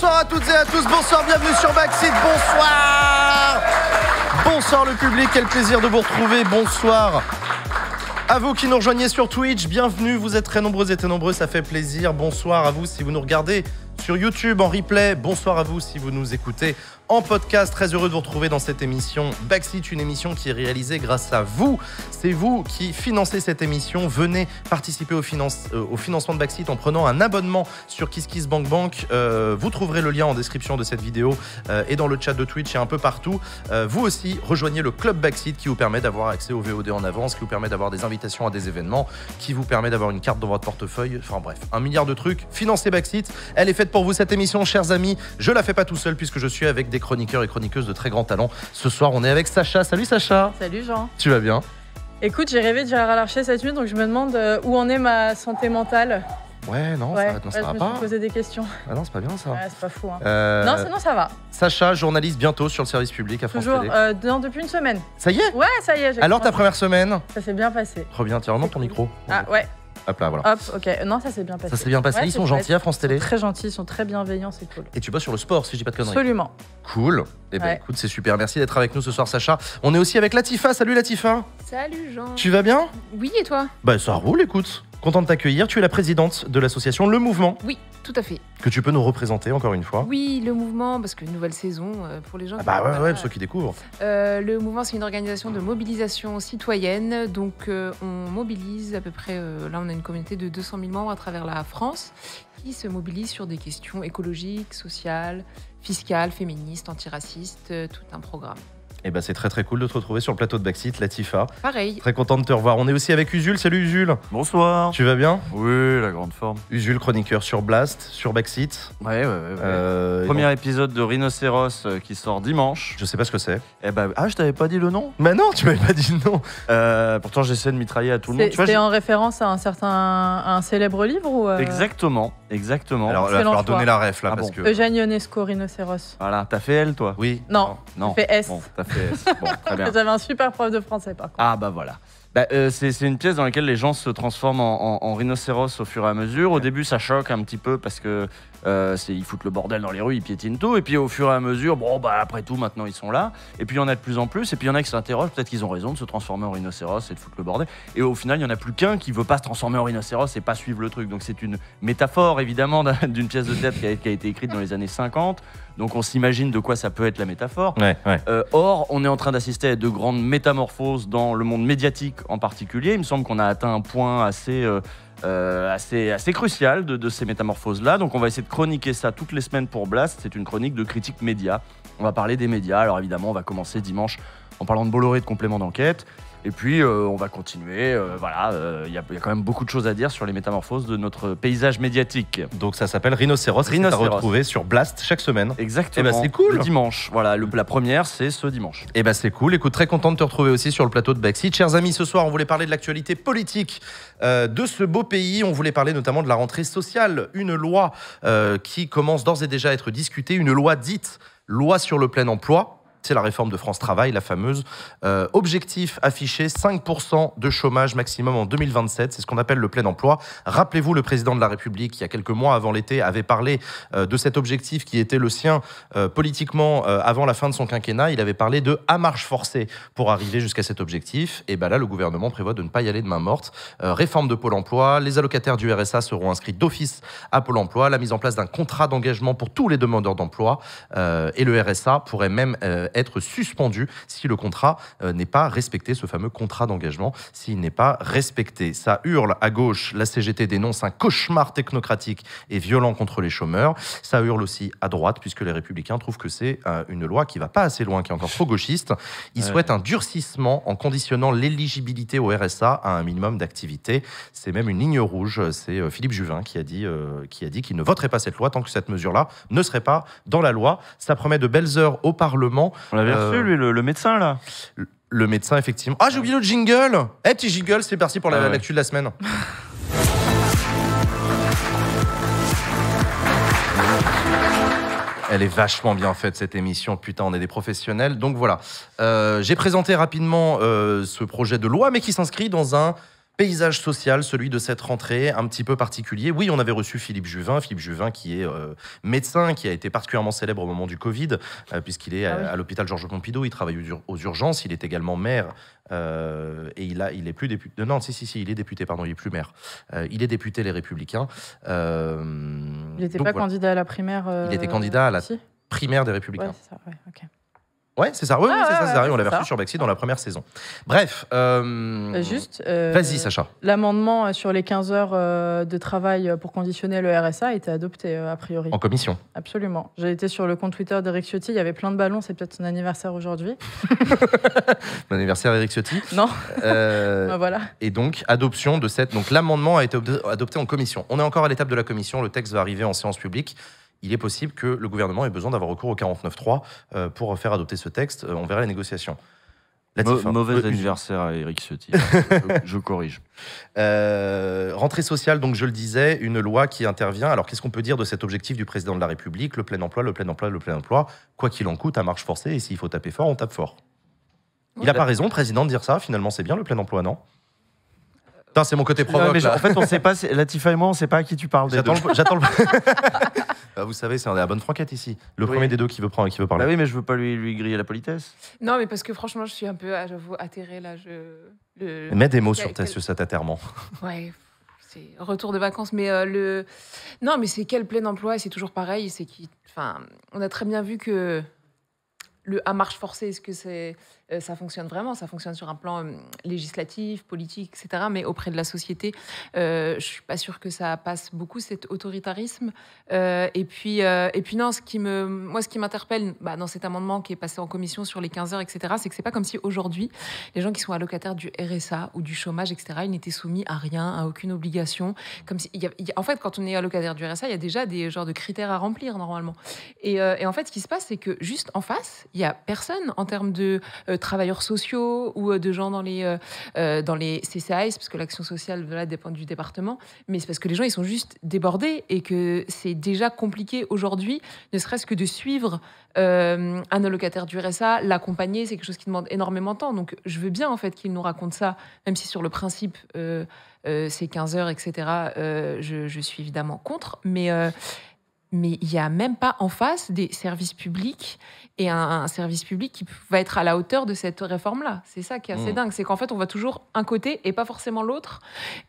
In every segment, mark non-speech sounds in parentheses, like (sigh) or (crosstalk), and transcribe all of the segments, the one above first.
Bonsoir à toutes et à tous, bonsoir, bienvenue sur Backseat, bonsoir Bonsoir le public, quel plaisir de vous retrouver, bonsoir à vous qui nous rejoignez sur Twitch, bienvenue, vous êtes très nombreux et très nombreux, ça fait plaisir. Bonsoir à vous si vous nous regardez sur YouTube en replay. Bonsoir à vous si vous nous écoutez en podcast. Très heureux de vous retrouver dans cette émission Backseat, une émission qui est réalisée grâce à vous. C'est vous qui financez cette émission. Venez participer au, euh, financement de Backseat en prenant un abonnement sur KissKissBankBank. Bank. Euh, vous trouverez le lien en description de cette vidéo euh, et dans le chat de Twitch et un peu partout. vous aussi, rejoignez le club Backseat qui vous permet d'avoir accès au VOD en avance, qui vous permet d'avoir des invitations à des événements, qui vous permet d'avoir une carte dans votre portefeuille. Enfin bref, un milliard de trucs. Financez Backseat. Elle est faite pour vous cette émission, chers amis. Je la fais pas tout seul puisque je suis avec des chroniqueurs et chroniqueuses de très grand talent. Ce soir, on est avec Sacha. Salut Sacha. Salut Jean. Tu vas bien Écoute, j'ai rêvé de à Larcher cette nuit, donc je me demande euh, où en est ma santé mentale. Ouais, non, ça, pas. Je des questions. Ah non, c'est pas bien ça. c'est pas fou. Hein. Euh, non, sinon ça va. Sacha, journaliste bientôt sur le service public à France Toujours, Télé. Euh, depuis une semaine. Ça y est Ouais, ça y est. Alors ta première semaine Ça s'est bien passé. Reviens, tiens, remonte ton micro. Ah ouais. Hop voilà. Hop, ok. Non, ça s'est bien passé. Ça s'est bien passé. ils sont gentils à France Télé. très gentils, ils sont très bienveillants, c'est cool. Et tu bosses sur le sport, si je dis pas de conneries. Absolument. Cool. Eh ben écoute, c'est super. Merci d'être avec nous ce soir, Sacha. On est aussi avec Latifa. Salut Latifa. Salut Jean. Tu vas bien Oui, et toi Bah, ça roule, écoute. Content de t'accueillir. Tu es la présidente de l'association Le Mouvement. Oui. Tout à fait. Que tu peux nous représenter encore une fois Oui, le mouvement, parce que nouvelle saison euh, pour les gens. Ah bah ouais, ouais, ceux qui découvrent. Euh, le mouvement, c'est une organisation de mobilisation citoyenne. Donc euh, on mobilise à peu près, là on a une communauté de 200 000 membres à travers la France qui se mobilise sur des questions écologiques, sociales, fiscales, féministes, antiracistes, tout un programme. Eh ben, c'est très très cool de te retrouver sur le plateau de Backseat, Latifa. Pareil. Très content de te revoir. On est aussi avec Usul. Salut Usul. Bonsoir. Tu vas bien Oui, la grande forme. Usul, chroniqueur sur Blast, sur Backseat. Ouais, ouais, ouais. Euh, Premier épisode de Rhinocéros euh, qui sort dimanche. Je sais pas ce que c'est. Eh ben, ah, je t'avais pas dit le nom Mais bah non, tu m'avais pas dit le nom. Euh, pourtant, j'essaie de mitrailler à tout le monde. C'était en référence à un certain un célèbre livre ou Exactement, exactement. Alors, il va falloir donner la ref là. Ah parce Eugène Ionesco, Rhinocéros. Voilà, t'as fait L toi Oui. Non, non. Fait S. Bon, (laughs) très un super prof de français, par contre. Ah, bah voilà. Bah, euh, c'est une pièce dans laquelle les gens se transforment en, en, rhinocéros au fur et à mesure. Au début, ça choque un petit peu parce que euh, ils foutent le bordel dans les rues, ils piétinent tout. Et puis au fur et à mesure, bon, bah après tout, maintenant ils sont là. Et puis il y en a de plus en plus. Et puis il y en a qui s'interrogent, peut-être qu'ils ont raison de se transformer en rhinocéros et de foutre le bordel. Et au final, il n'y en a plus qu'un qui veut pas se transformer en rhinocéros et pas suivre le truc. Donc c'est une métaphore évidemment d'une pièce de théâtre qui a, été écrite dans les années 50. Donc on s'imagine de quoi ça peut être la métaphore. Euh, or, on est en train d'assister à de grandes métamorphoses dans le monde médiatique en particulier. Il me semble qu'on a atteint un point assez euh, euh, assez, assez crucial de, de ces métamorphoses-là. Donc on va essayer de chroniquer ça toutes les semaines pour Blast. C'est une chronique de critique média. On va parler des médias. Alors évidemment, on va commencer dimanche en parlant de Bolloré de complément d'enquête. Et puis, euh, on va continuer. Euh, voilà, euh, il y, a quand même beaucoup de choses à dire sur les métamorphoses de notre paysage médiatique. Donc, ça s'appelle Rhinocéros. Rhinocéros. va retrouver sur Blast chaque semaine. Exactement. Et eh ben, c'est cool. Le dimanche. Voilà, la première, c'est ce dimanche. Et eh ben c'est cool. Écoute, très content de te retrouver aussi sur le plateau de Backseat. Chers amis, ce soir, on voulait parler de l'actualité politique de ce beau pays. On voulait parler notamment de la rentrée sociale. Une loi qui commence d'ores et déjà à être discutée. Une loi dite loi sur le plein emploi c'est la réforme de France Travail, la fameuse. Euh, objectif affiché 5% de chômage maximum en 2027. C'est ce qu'on appelle le plein emploi. Rappelez-vous, le président de la République, il y a quelques mois avant l'été, avait parlé euh, de cet objectif qui était le sien euh, politiquement avant la fin de son quinquennat. Il avait parlé de à marche forcée pour arriver jusqu'à cet objectif. Et eh bien là, le gouvernement prévoit de ne pas y aller de main morte. réforme de Pôle emploi. Les allocataires du RSA seront inscrits d'office à Pôle emploi. La mise en place d'un contrat d'engagement pour tous les demandeurs d'emploi. et le RSA pourrait même être suspendu si le contrat euh, n'est pas respecté, ce fameux contrat d'engagement, s'il n'est pas respecté. Ça hurle à gauche, la CGT dénonce un cauchemar technocratique et violent contre les chômeurs. Ça hurle aussi à droite, puisque les républicains trouvent que c'est euh, une loi qui va pas assez loin, qui est encore trop gauchiste. Ils souhaitent un durcissement en conditionnant l'éligibilité au RSA à un minimum d'activité. C'est même une ligne rouge. C'est euh, Philippe Juvin qui a dit qui a dit qu'il ne voterait pas cette loi tant que cette mesure-là ne serait pas dans la loi. Ça promet de belles heures au Parlement. On l'avait reçu, euh, lui, le, médecin, là le médecin, effectivement. Ah, j'ai oublié le jingle Eh, tu jingle, c'est parti pour la, ah de la semaine. (laughs) Elle est vachement bien faite cette émission, putain, on est des professionnels. Donc voilà, euh, j'ai présenté rapidement euh, ce projet de loi, mais qui s'inscrit dans un paysage social, celui de cette rentrée, un petit peu particulier. Oui, on avait reçu Philippe Juvin, Philippe Juvin qui est euh, médecin, qui a été particulièrement célèbre au moment du Covid, euh, puisqu'il est ah à, l'hôpital Georges Pompidou, il travaille aux urgences, il est également maire, euh, et il, a, il est plus député, non, si, si, si, il est député, pardon, il est plus maire. il est député Les Républicains. il n'était pas candidat à la primaire Il était candidat à la primaire des Républicains. ça, Ouais, c'est ça. oui, ah, c'est ça, on l'avait reçu sur Baxi dans la première saison. Bref. Euh, euh, juste. Euh, vas-y, Sacha. L'amendement sur les 15 heures de travail pour conditionner le RSA a été adopté, a priori. En commission. Absolument. J'ai été sur le compte Twitter d'Eric Ciotti. Il y avait plein de ballons. C'est peut-être son anniversaire aujourd'hui. (laughs) Mon anniversaire, Eric Ciotti. (laughs) Non. Ben voilà. Et donc, adoption de cette. Donc, l'amendement a été adopté en commission. On est encore à l'étape de la commission. Le texte va arriver en séance publique il est possible que le gouvernement ait besoin d'avoir recours au 49-3 euh, pour faire adopter ce texte. On euh, verra les négociations. Mauvais euh, anniversaire à Eric Ciotti. (laughs) Hein, je corrige. rentrée sociale, donc je le disais, une loi qui intervient. Alors qu'est-ce qu'on peut dire de cet objectif du président de la République Le plein emploi, le plein emploi, le plein emploi. Quoi qu'il en coûte, à marche forcée, et s'il faut taper fort, on tape fort. Il n'a pas raison, président, de dire ça. Finalement, c'est bien le plein emploi, non c'est mon côté provoque. Non, en fait, on sait pas, Latifa et moi, on ne sait pas à qui tu parles. J'attends le... (laughs) Bah, vous savez, c'est à la bonne franquette ici. Le premier des deux qui veut prendre et qui veut parler. Bah oui, mais je veux pas lui, lui griller la politesse. Non, mais parce que franchement, je suis un peu, j'avoue, atterré là. Je... Mets des mots sur, ta, sur cet atterrement. (laughs) Ouais retour de vacances mais euh, le non mais c'est quel plein emploi c'est toujours pareil c'est qui enfin on a très bien vu que le à marche forcée est-ce que c'est euh, ça fonctionne vraiment, ça fonctionne sur un plan euh, législatif, politique, etc. Mais auprès de la société, euh, je suis pas sûre que ça passe beaucoup cet autoritarisme. et puis, et puis non, ce qui me, moi, ce qui m'interpelle bah, dans cet amendement qui est passé en commission sur les 15 heures, etc. C'est que c'est pas comme si aujourd'hui les gens qui sont allocataires du RSA ou du chômage, etc. Ils n'étaient soumis à rien, à aucune obligation. Comme en fait, quand on est allocataire du RSA, il y a déjà des genres de critères à remplir normalement. Et, en fait, ce qui se passe, c'est que juste en face, il y a personne en termes de travailleurs sociaux ou euh, de gens dans les, euh, euh, dans les CCAS, parce que l'action sociale voilà, dépend du département, mais c'est parce que les gens, ils sont juste débordés et que c'est déjà compliqué aujourd'hui, ne serait-ce que de suivre euh, un allocataire du RSA, l'accompagner, c'est quelque chose qui demande énormément de temps. Donc je veux bien en fait qu'il nous racontent ça, même si sur le principe euh, c'est 15 heures, etc. Je, je, suis évidemment contre, mais mais il n'y a même pas en face des services publics et un, service public qui va être à la hauteur de cette réforme-là. C'est ça qui est assez mm. dingue, c'est qu'en fait, on va toujours un côté et pas forcément l'autre.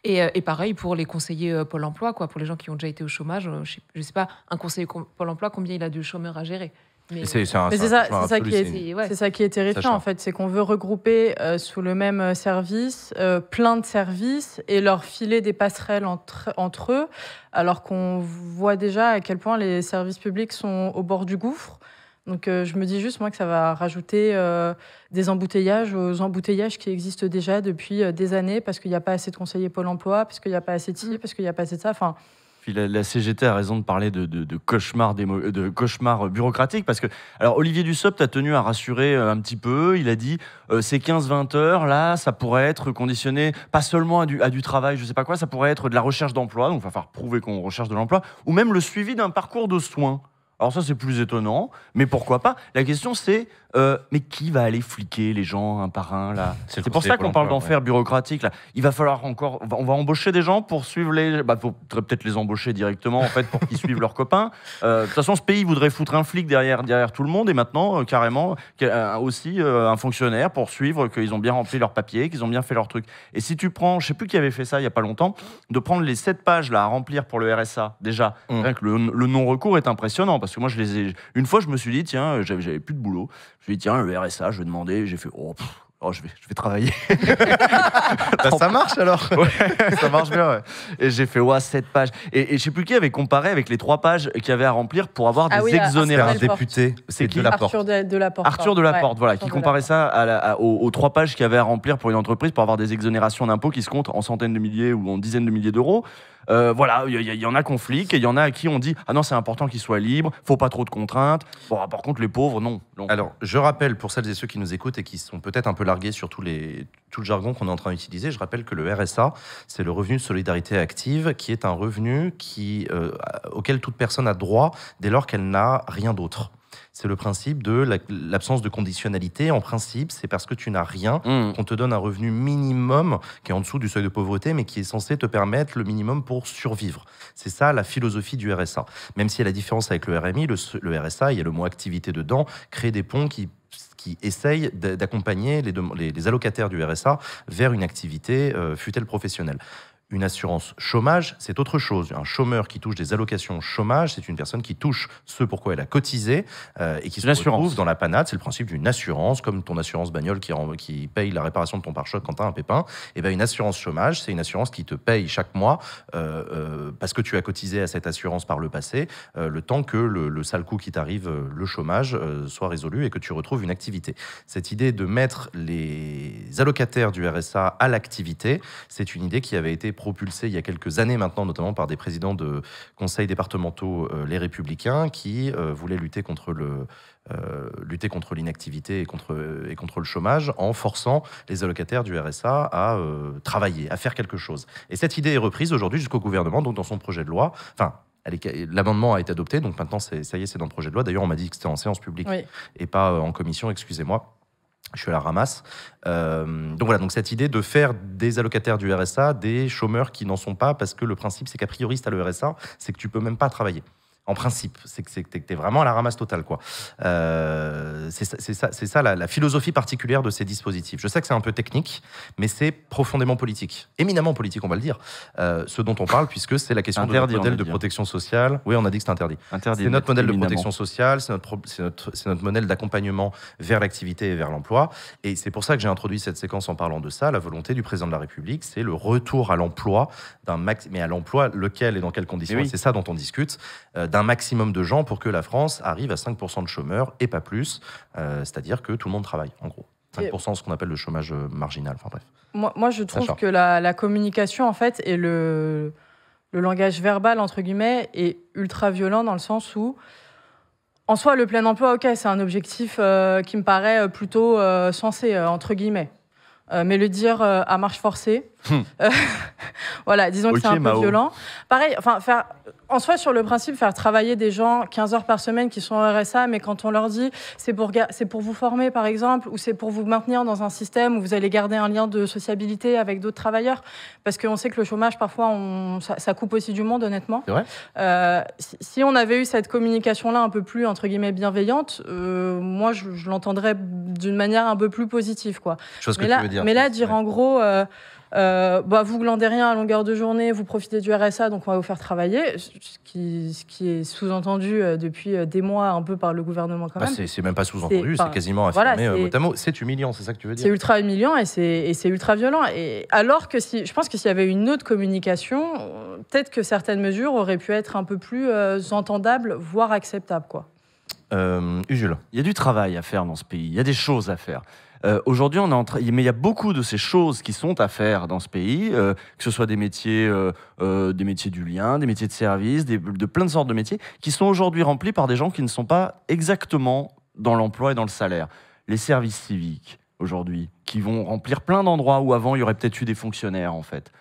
Et, euh, pareil pour les conseillers euh, Pôle emploi, quoi, pour les gens qui ont déjà été au chômage, euh, je ne sais, sais, pas, un conseiller Pôle emploi, combien il a de chômeurs à gérer c'est ça, qui est, terrifiant en fait, c'est qu'on veut regrouper euh, sous le même euh, service euh, plein de services et leur filer des passerelles entre, eux, alors qu'on voit déjà à quel point les services publics sont au bord du gouffre. Donc je me dis juste moi que ça va rajouter des embouteillages aux embouteillages qui existent déjà depuis des années parce qu'il n'y a pas assez de conseillers Pôle Emploi, parce qu'il n'y a pas assez de ci, mm. parce qu'il n'y a pas assez de ça. Enfin, la, CGT a raison de parler de, cauchemar, de cauchemar euh, euh, bureaucratique parce que, alors Olivier Dussopt a tenu à rassurer euh, un petit peu. Il a dit ces 15-20 heures là, ça pourrait être conditionné pas seulement à du, travail, je ne sais pas quoi, ça pourrait être de la recherche d'emploi, donc il va falloir prouver qu'on recherche de l'emploi, ou même le suivi d'un parcours de soins. Alors ça, c'est plus étonnant, mais pourquoi pas La question, c'est euh, mais qui va aller fliquer les gens un par un là (laughs) C'est pour ça qu'on parle d'enfer bureaucratique là. Il va falloir encore, on va, embaucher des gens pour suivre les, bah, peut-être les embaucher directement en fait pour qu'ils suivent leurs copains. Euh, de toute façon, ce pays voudrait foutre un flic derrière derrière tout le monde et maintenant euh, carrément aussi un fonctionnaire pour suivre qu'ils ont bien rempli leurs papiers, qu'ils ont bien fait leur truc. Et si tu prends, je sais plus qui avait fait ça il y a pas longtemps, de prendre les sept pages là à remplir pour le RSA déjà, mmh. rien le non recours est impressionnant parce que moi, je les ai... une fois, je me suis dit, tiens, euh, j'avais plus de boulot. Je lui ai dit, tiens, le RSA, je vais demander. J'ai fait, oh, oh, je, vais, je vais travailler. (laughs) Bah, ça marche alors. (laughs) ça marche bien. Ouais. Et j'ai fait, ouah, 7 pages. Et, je je sais plus qui avait comparé avec les trois pages qu'il y avait à remplir pour avoir ah des exonérations. C'est un député. C'est qui Arthur de, la Porte. Arthur de la Porte, voilà, qui comparait ça à aux, aux, pages qu'il y avait à remplir pour une entreprise pour avoir des exonérations d'impôts qui se comptent en centaines de milliers ou en dizaines de milliers d'euros. Euh, voilà, il y, en a conflit il y en a à qui on dit Ah non, c'est important qu'ils soient libres, faut pas trop de contraintes. Bon, ah, par contre, les pauvres, non. Alors, je rappelle pour celles et ceux qui nous écoutent et qui sont peut-être un peu largués sur tout le jargon qu'on est en train d'utiliser, je rappelle que le RSA, c'est le revenu de solidarité active, qui est un revenu euh, auquel toute personne a droit dès lors qu'elle n'a rien d'autre. C'est le principe de l'absence de conditionnalité. En principe, c'est parce que tu n'as rien hmm. qu'on te donne un revenu minimum qui est en dessous du seuil de pauvreté, mais qui est censé te permettre le minimum pour survivre. C'est ça la philosophie du RSA. Même si la différence avec le RMI, le, RSA, il y a le mot activité dedans, crée des ponts qui essayent d'accompagner les, allocataires du RSA vers une activité, euh, fut-elle professionnelle. Une assurance chômage, c'est autre chose. Un chômeur qui touche des allocations chômage, c'est une personne qui touche ce pour quoi elle a cotisé euh, et qui se retrouve dans la panade. C'est le principe d'une assurance, comme ton assurance bagnole qui, qui paye la réparation de ton pare-choc quand tu as un pépin. Et eh ben, une assurance chômage, c'est une assurance qui te paye chaque mois euh, euh, parce que tu as cotisé à cette assurance par le passé, le temps que le, le sale coup qui t'arrive, le chômage, soit résolu et que tu retrouves une activité. Cette idée de mettre les allocataires du RSA à l'activité, c'est une idée qui avait été propulsé il y a quelques années maintenant, notamment par des présidents de conseils départementaux euh, les républicains, qui euh, voulaient lutter contre euh, l'inactivité et contre, le chômage en forçant les allocataires du RSA à travailler, à faire quelque chose. Et cette idée est reprise aujourd'hui jusqu'au gouvernement, donc dans son projet de loi, enfin L'amendement a été adopté, donc maintenant, ça y est, c'est dans le projet de loi. D'ailleurs, on m'a dit que c'était en séance publique et pas en commission, excusez-moi je suis à la ramasse. Euh, donc voilà, donc cette idée de faire des allocataires du RSA des chômeurs qui n'en sont pas, parce que le principe, c'est qu'a priori, si tu le RSA, c'est que tu peux même pas travailler en principe. C'est que tu es vraiment à la ramasse totale. quoi. Euh, c'est ça, la, philosophie particulière de ces dispositifs. Je sais que c'est un peu technique, mais c'est profondément politique. Éminemment politique, on va le dire. Euh, ce dont on parle, puisque c'est la question de notre modèle de protection sociale. Oui, on a dit que c'est interdit. c'est notre modèle de protection sociale, c'est notre, modèle d'accompagnement vers l'activité et vers l'emploi. Et c'est pour ça que j'ai introduit cette séquence en parlant de ça. La volonté du président de la République, c'est le retour à l'emploi d'un Mais à l'emploi, lequel et dans quelles conditions C'est ça dont on discute. Euh, d'un maximum de gens pour que la France arrive à 5% de chômeurs et pas plus, euh, c'est-à-dire que tout le monde travaille, en gros. 5%, ce qu'on appelle le chômage euh, marginal. Enfin bref. Moi, je trouve que la, communication, en fait, et le, langage verbal, entre guillemets, est ultra violent dans le sens où, en soi, le plein emploi, ok, c'est un objectif euh, qui me paraît plutôt sensé, entre guillemets. mais le dire à marche forcée, euh, (laughs) voilà, disons que c'est un peu violent. Pareil, enfin, faire, en soi, sur le principe, faire travailler des gens 15 heures par semaine qui sont en RSA, mais quand on leur dit c'est pour, c'est pour vous former, par exemple, ou c'est pour vous maintenir dans un système où vous allez garder un lien de sociabilité avec d'autres travailleurs, parce qu'on sait que le chômage, parfois, on, ça, coupe aussi du monde, honnêtement. Euh, si, on avait eu cette communication-là un peu plus, entre guillemets, bienveillante, euh, moi, je, l'entendrais d'une manière un peu plus positive. Quoi. mais là, dire. en gros. Euh, bah, vous glandez rien à longueur de journée, vous profitez du RSA, donc on va vous faire travailler, ce qui, est sous-entendu euh, depuis euh, des mois un peu par le gouvernement quand bah, même. c'est même pas sous-entendu, c'est quasiment affirmé C'est humiliant, c'est ça que tu veux dire C'est ultra humiliant et c'est ultra violent. Et alors que si, je pense que s'il y avait une autre communication, peut-être que certaines mesures auraient pu être un peu plus entendables, voire acceptables, quoi. Euh, il y a du travail à faire dans ce pays, il y a des choses à faire. Euh, aujourd'hui, on mais il y a beaucoup de ces choses qui sont à faire dans ce pays, euh, que ce soit des métiers, des métiers du lien, des métiers de service, de plein de sortes de métiers, qui sont aujourd'hui remplis par des gens qui ne sont pas exactement dans l'emploi et dans le salaire. Les services civiques aujourd'hui, qui vont remplir plein d'endroits où avant il y aurait peut-être eu des fonctionnaires en fait.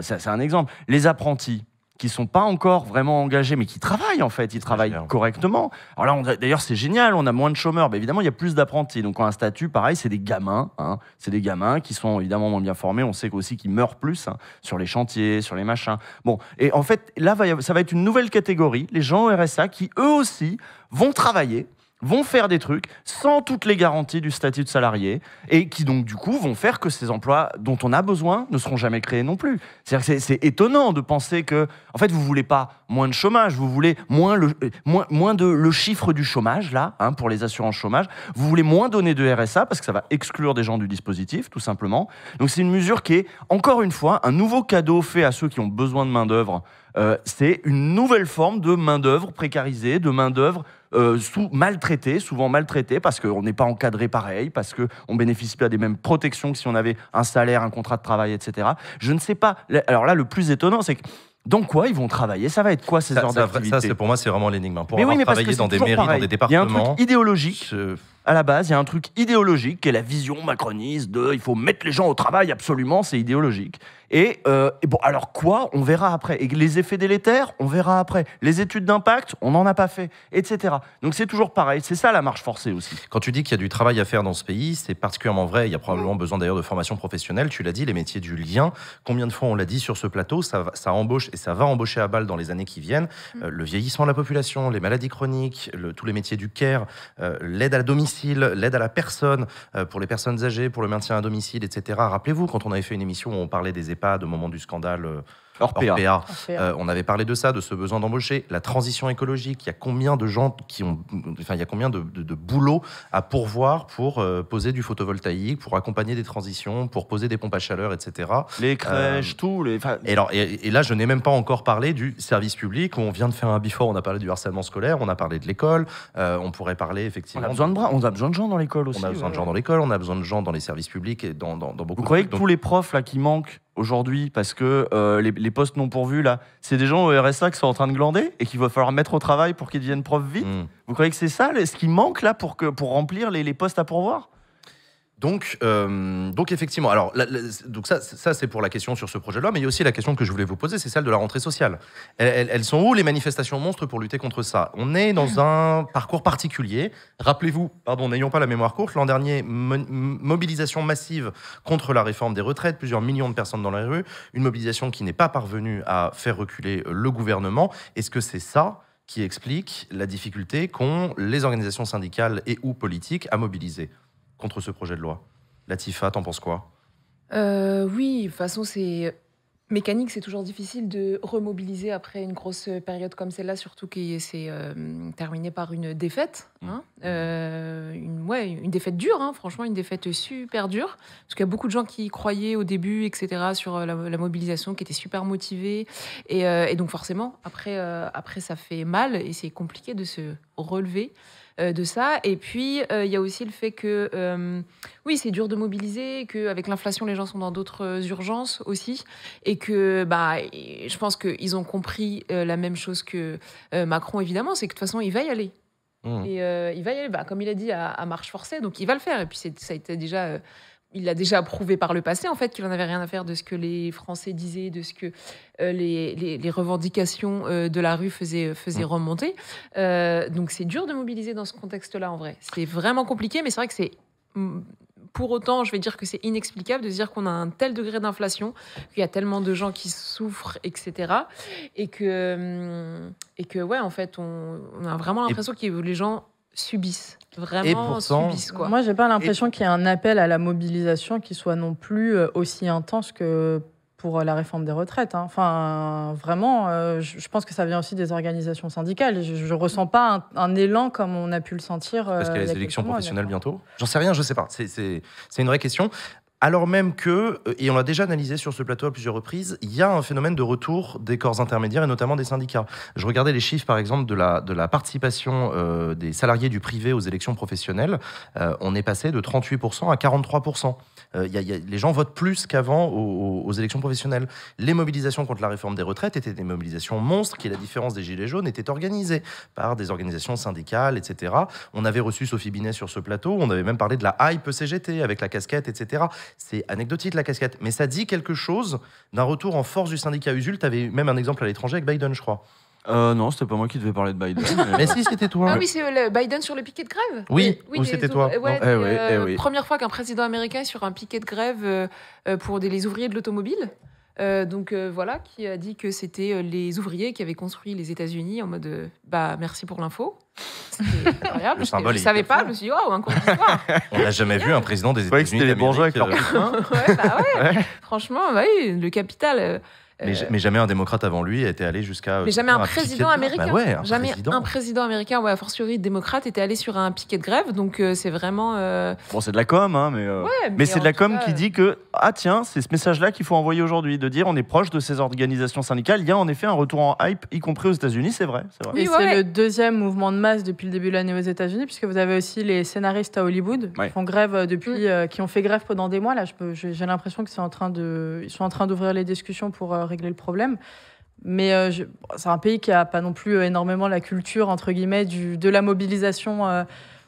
C'est un exemple. Les apprentis qui sont pas encore vraiment engagés, mais qui travaillent en fait, ils travaillent correctement. Alors là, d'ailleurs, c'est génial, on a moins de chômeurs, mais évidemment, il y a plus d'apprentis. Donc, un statut, pareil, c'est des gamins, hein. c'est des gamins qui sont évidemment moins bien formés. On sait aussi qu'ils meurent plus hein, sur les chantiers, sur les machins. Bon, et en fait, là, ça va être une nouvelle catégorie, les gens au RSA qui eux aussi vont travailler vont faire des trucs sans toutes les garanties du statut de salarié et qui donc du coup vont faire que ces emplois dont on a besoin ne seront jamais créés non plus. C'est étonnant de penser que en fait vous voulez pas moins de chômage, vous voulez moins le moins, de le chiffre du chômage là hein, pour les assurances chômage, vous voulez moins donner de RSA parce que ça va exclure des gens du dispositif tout simplement. Donc c'est une mesure qui est encore une fois un nouveau cadeau fait à ceux qui ont besoin de main d'œuvre euh, c'est une nouvelle forme de main-d'œuvre précarisée, de main-d'œuvre euh, maltraitée, souvent maltraitée, parce qu'on n'est pas encadré pareil, parce qu'on bénéficie pas des mêmes protections que si on avait un salaire, un contrat de travail, etc. Je ne sais pas. Alors là, le plus étonnant, c'est que dans quoi ils vont travailler Ça va être quoi ces heures d'activité Ça, pour moi, c'est vraiment l'énigme. Pour mais avoir dans des mairies, dans des départements... Il y a un truc idéologique. À la base, il y a un truc idéologique qui est la vision macroniste de « il faut mettre les gens au travail, absolument, c'est idéologique ». Euh, et, bon, alors quoi On verra après. Et les effets délétères, on verra après. Les études d'impact, on n'en a pas fait, etc. Donc c'est toujours pareil. C'est ça la marche forcée aussi. Quand tu dis qu'il y a du travail à faire dans ce pays, c'est particulièrement vrai. Il y a probablement besoin d'ailleurs de formation professionnelle. Tu l'as dit, les métiers du lien. Combien de fois on l'a dit sur ce plateau ça, embauche et ça va embaucher à balle dans les années qui viennent. Mm. Euh, le vieillissement de la population, les maladies chroniques, tous les métiers du care, euh, l'aide à domicile, l'aide à la personne pour les personnes âgées, pour le maintien à domicile, etc. Rappelez-vous, quand on avait fait une émission où on parlait des pas de moment du scandale euh, Orpea. Euh, on avait parlé de ça, de ce besoin d'embaucher, la transition écologique. Il y a combien de gens qui ont, enfin, il y a combien de, boulot à pourvoir pour euh, poser du photovoltaïque, pour accompagner des transitions, pour poser des pompes à chaleur, etc. Les crèches, euh, tout. Et, là, je n'ai même pas encore parlé du service public on vient de faire un before. On a parlé du harcèlement scolaire, on a parlé de l'école. on pourrait parler effectivement. On a besoin de gens dans l'école aussi. On a besoin de gens dans l'école, on a besoin de gens dans les services publics et dans, dans, dans beaucoup. Vous croyez que tous les profs là qui manquent aujourd'hui parce que les, les postes non pourvus, là, c'est des gens au RSA qui sont en train de glander et qu'il va falloir mettre au travail pour qu'ils deviennent profs vite. Mm. Vous croyez que c'est ça ce qui manque là pour, que, pour remplir les postes à pourvoir donc, euh, donc effectivement, alors donc ça, c'est pour la question sur ce projet de loi, mais il y a aussi la question que je voulais vous poser, c'est celle de la rentrée sociale. Elles, sont où les manifestations monstres pour lutter contre ça On est dans (laughs) un parcours particulier. Rappelez-vous, pardon, n'ayons pas la mémoire courte, l'an dernier, mobilisation massive contre la réforme des retraites, plusieurs millions de personnes dans la rue, une mobilisation qui n'est pas parvenue à faire reculer le gouvernement. Est-ce que c'est ça qui explique la difficulté qu'ont les organisations syndicales et ou politiques à mobiliser contre ce projet de loi. Latifa, t'en penses quoi euh, Oui, de toute façon, c'est Mécanique, c'est toujours difficile de remobiliser après une grosse période comme celle-là, surtout qui s'est euh, terminée par une défaite. Mmh. Hein. Euh, une, ouais, une défaite dure, hein. franchement, une défaite super dure. Parce qu'il y a beaucoup de gens qui croyaient au début, etc., sur euh, la, mobilisation, qui étaient super motivés. Et, donc, forcément, après, après, ça fait mal et c'est compliqué de se relever de ça. Et puis, il y a aussi le fait que, oui, c'est dur de mobiliser, qu'avec l'inflation, les gens sont dans d'autres urgences aussi, et et que bah, je pense qu'ils ont compris euh, la même chose que euh, Macron, évidemment, c'est que de toute façon, il va y aller. Mmh. Et euh, il va y aller, bah, comme il a dit, à, marche forcée, donc il va le faire. Et puis ça a déjà il l'a déjà prouvé par le passé, en fait, qu'il n'en avait rien à faire de ce que les Français disaient, de ce que les, revendications de la rue faisaient, mmh. remonter. donc c'est dur de mobiliser dans ce contexte-là, en vrai. C'est vraiment compliqué, mais c'est vrai que c'est mmh, pour autant, je vais dire que c'est inexplicable de dire qu'on a un tel degré d'inflation, qu'il y a tellement de gens qui souffrent, etc. Et que, hum, et que ouais, en fait, on, a vraiment l'impression que les gens subissent. Vraiment et pourtant, Quoi. Moi, j'ai pas l'impression qu'il y ait un appel à la mobilisation qui soit non plus euh, aussi intense que pour euh, la réforme des retraites. Hein. Enfin, vraiment, euh, je pense que ça vient aussi des organisations syndicales. Je ne ressens pas un, élan comme on a pu le sentir. Euh, Parce qu'il y a les élections professionnelles bientôt J'en sais rien, je ne sais pas. C'est une vraie question. Alors même que, euh, et on l'a déjà analysé sur ce plateau à plusieurs reprises, il y a un phénomène de retour des corps intermédiaires et notamment des syndicats. Je regardais les chiffres, par exemple, de la, participation euh, des salariés du privé aux élections professionnelles. Euh, on est passé de 38% à 43%. les gens votent plus qu'avant aux, aux, élections professionnelles. Les mobilisations contre la réforme des retraites étaient des mobilisations monstres qui, à la différence des Gilets jaunes, étaient organisées par des organisations syndicales, etc. On avait reçu Sophie Binet sur ce plateau, on avait même parlé de la hype e CGT avec la casquette, etc c'est anecdotique la casquette, mais ça dit quelque chose d'un retour en force du syndicat Usul. Tu avais même un exemple à l'étranger avec Biden, je crois. Euh, non, c'était pas moi qui devais parler de Biden. mais, (laughs) si, c'était toi. Ah oui, c'est euh, Biden sur le piquet de grève. Oui, oui, c'était toi. Euh, eh euh, eh première fois qu'un président américain est sur un piquet de grève pour les ouvriers de l'automobile. donc voilà, qui a dit que c'était les ouvriers qui avaient construit les États-Unis en mode bah merci pour l'info. Incroyable, je ne savais pas, je me suis dit, waouh, un cours d'histoire. On n'a jamais vu un président des États-Unis. c'était les bourgeois qui euh. ouais, bah Franchement, bah oui, le capital. Euh, euh, mais, jamais un démocrate avant lui était allé jusqu'à. Mais jamais un, président américain. jamais président américain, a fortiori démocrate, était allé sur un piquet de grève. Donc euh, c'est vraiment. Euh, bon, c'est de la com, hein, mais. mais, c'est de la com qui dit que ah tiens, c'est ce message-là qu'il faut envoyer aujourd'hui, de dire on est proche de ces organisations syndicales. Il y a en effet un retour en hype, y compris aux États-Unis, c'est vrai. C'est le deuxième mouvement de masse depuis le début de l'année aux États-Unis, puisque vous avez aussi les scénaristes à Hollywood qui font grève depuis, mm. qui ont fait grève pendant des mois. Là, j'ai l'impression que c'est en train de, ils sont en train d'ouvrir les discussions pour régler le problème. Mais euh, c'est un pays qui n'a pas non plus énormément la culture, entre guillemets, du, de, la mobilisation, euh,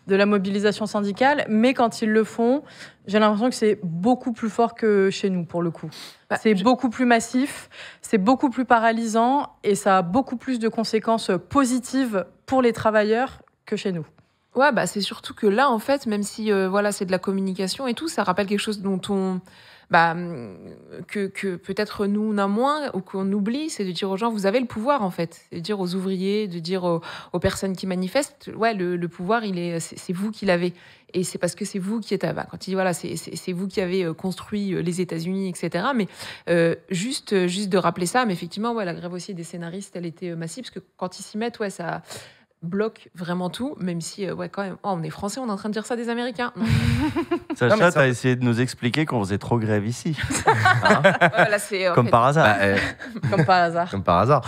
de la mobilisation syndicale. Mais quand ils le font, j'ai l'impression que c'est beaucoup plus fort que chez nous, pour le coup. Bah, c'est beaucoup plus massif, c'est beaucoup plus paralysant et ça a beaucoup plus de conséquences positives pour les travailleurs que chez nous. Ouais, bah c'est surtout que là, en fait, même si euh, voilà, c'est de la communication et tout, ça rappelle quelque chose dont on bah, hum, que, peut-être nous on a moins ou qu'on oublie, c'est de dire aux gens vous avez le pouvoir en fait, de dire aux ouvriers, de dire aux, personnes qui manifestent, ouais le, pouvoir il est c'est vous qui l'avez et c'est parce que c'est vous qui êtes Quand il voilà c'est vous qui avez euh, construit euh, les États-Unis etc. Mais euh, juste juste de rappeler ça, mais effectivement ouais la grève aussi des scénaristes elle était massive parce que quand ils s'y mettent ouais ça bloque vraiment tout, même si, euh, ouais, quand même, oh, on est français, on est en train de dire ça des Américains. (laughs) Sacha, t'as essayé de nous expliquer qu'on faisait trop grève ici. (laughs) Euh, bah, euh, comme, par hasard. Comme par hasard.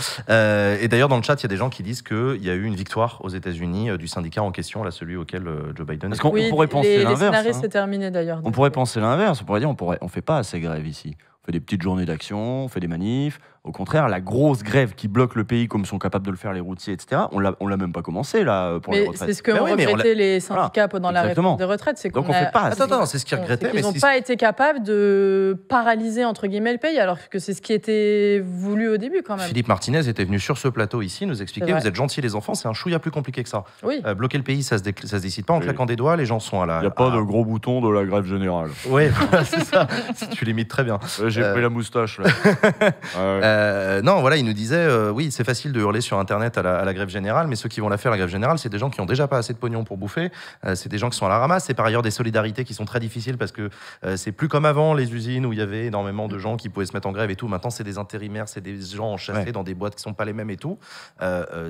et d'ailleurs, dans le chat, il y a des gens qui disent qu'il y a eu une victoire aux États-Unis du syndicat en question, là, celui auquel Joe Biden. Parce qu'on pourrait penser l'inverse. Hein. On pourrait penser l'inverse. On pourrait dire, on pourrait, on fait pas assez grève ici. On fait des petites journées d'action, on fait des manifs, au contraire, la grosse grève qui bloque le pays comme sont capables de le faire les routiers, etc., on ne l'a même pas commencé là pour les retraites. C'est ce que bah regrettaient les syndicats pendant la réforme des retraites. C'est Donc Attends, c'est ce qu'ils regrettaient. ils n'ont pas été capables de paralyser entre guillemets le pays, alors que c'est ce qui était voulu au début quand même. Philippe Martinez était venu sur ce plateau ici nous expliquer vous êtes gentils les enfants, c'est un chouïa plus compliqué que ça. Euh, bloquer le pays, ça se, se décide pas en claquant des doigts. Les gens sont à la. Il n'y a pas de gros bouton de la grève générale. Oui, (laughs) c'est ça. Tu limites très bien. J'ai euh, pris la moustache là. (laughs) Euh, non, voilà, il nous disait, euh, oui, c'est facile de hurler sur Internet à la, grève générale, mais ceux qui vont la faire, la grève générale, c'est des gens qui ont déjà pas assez de pognon pour bouffer, euh, c'est des gens qui sont à la ramasse, c'est par ailleurs des solidarités qui sont très difficiles parce que c'est plus comme avant les usines où il y avait énormément de gens qui pouvaient se mettre en grève et tout. Maintenant, c'est des intérimaires, c'est des gens enchaînés dans des boîtes qui ne sont pas les mêmes et tout.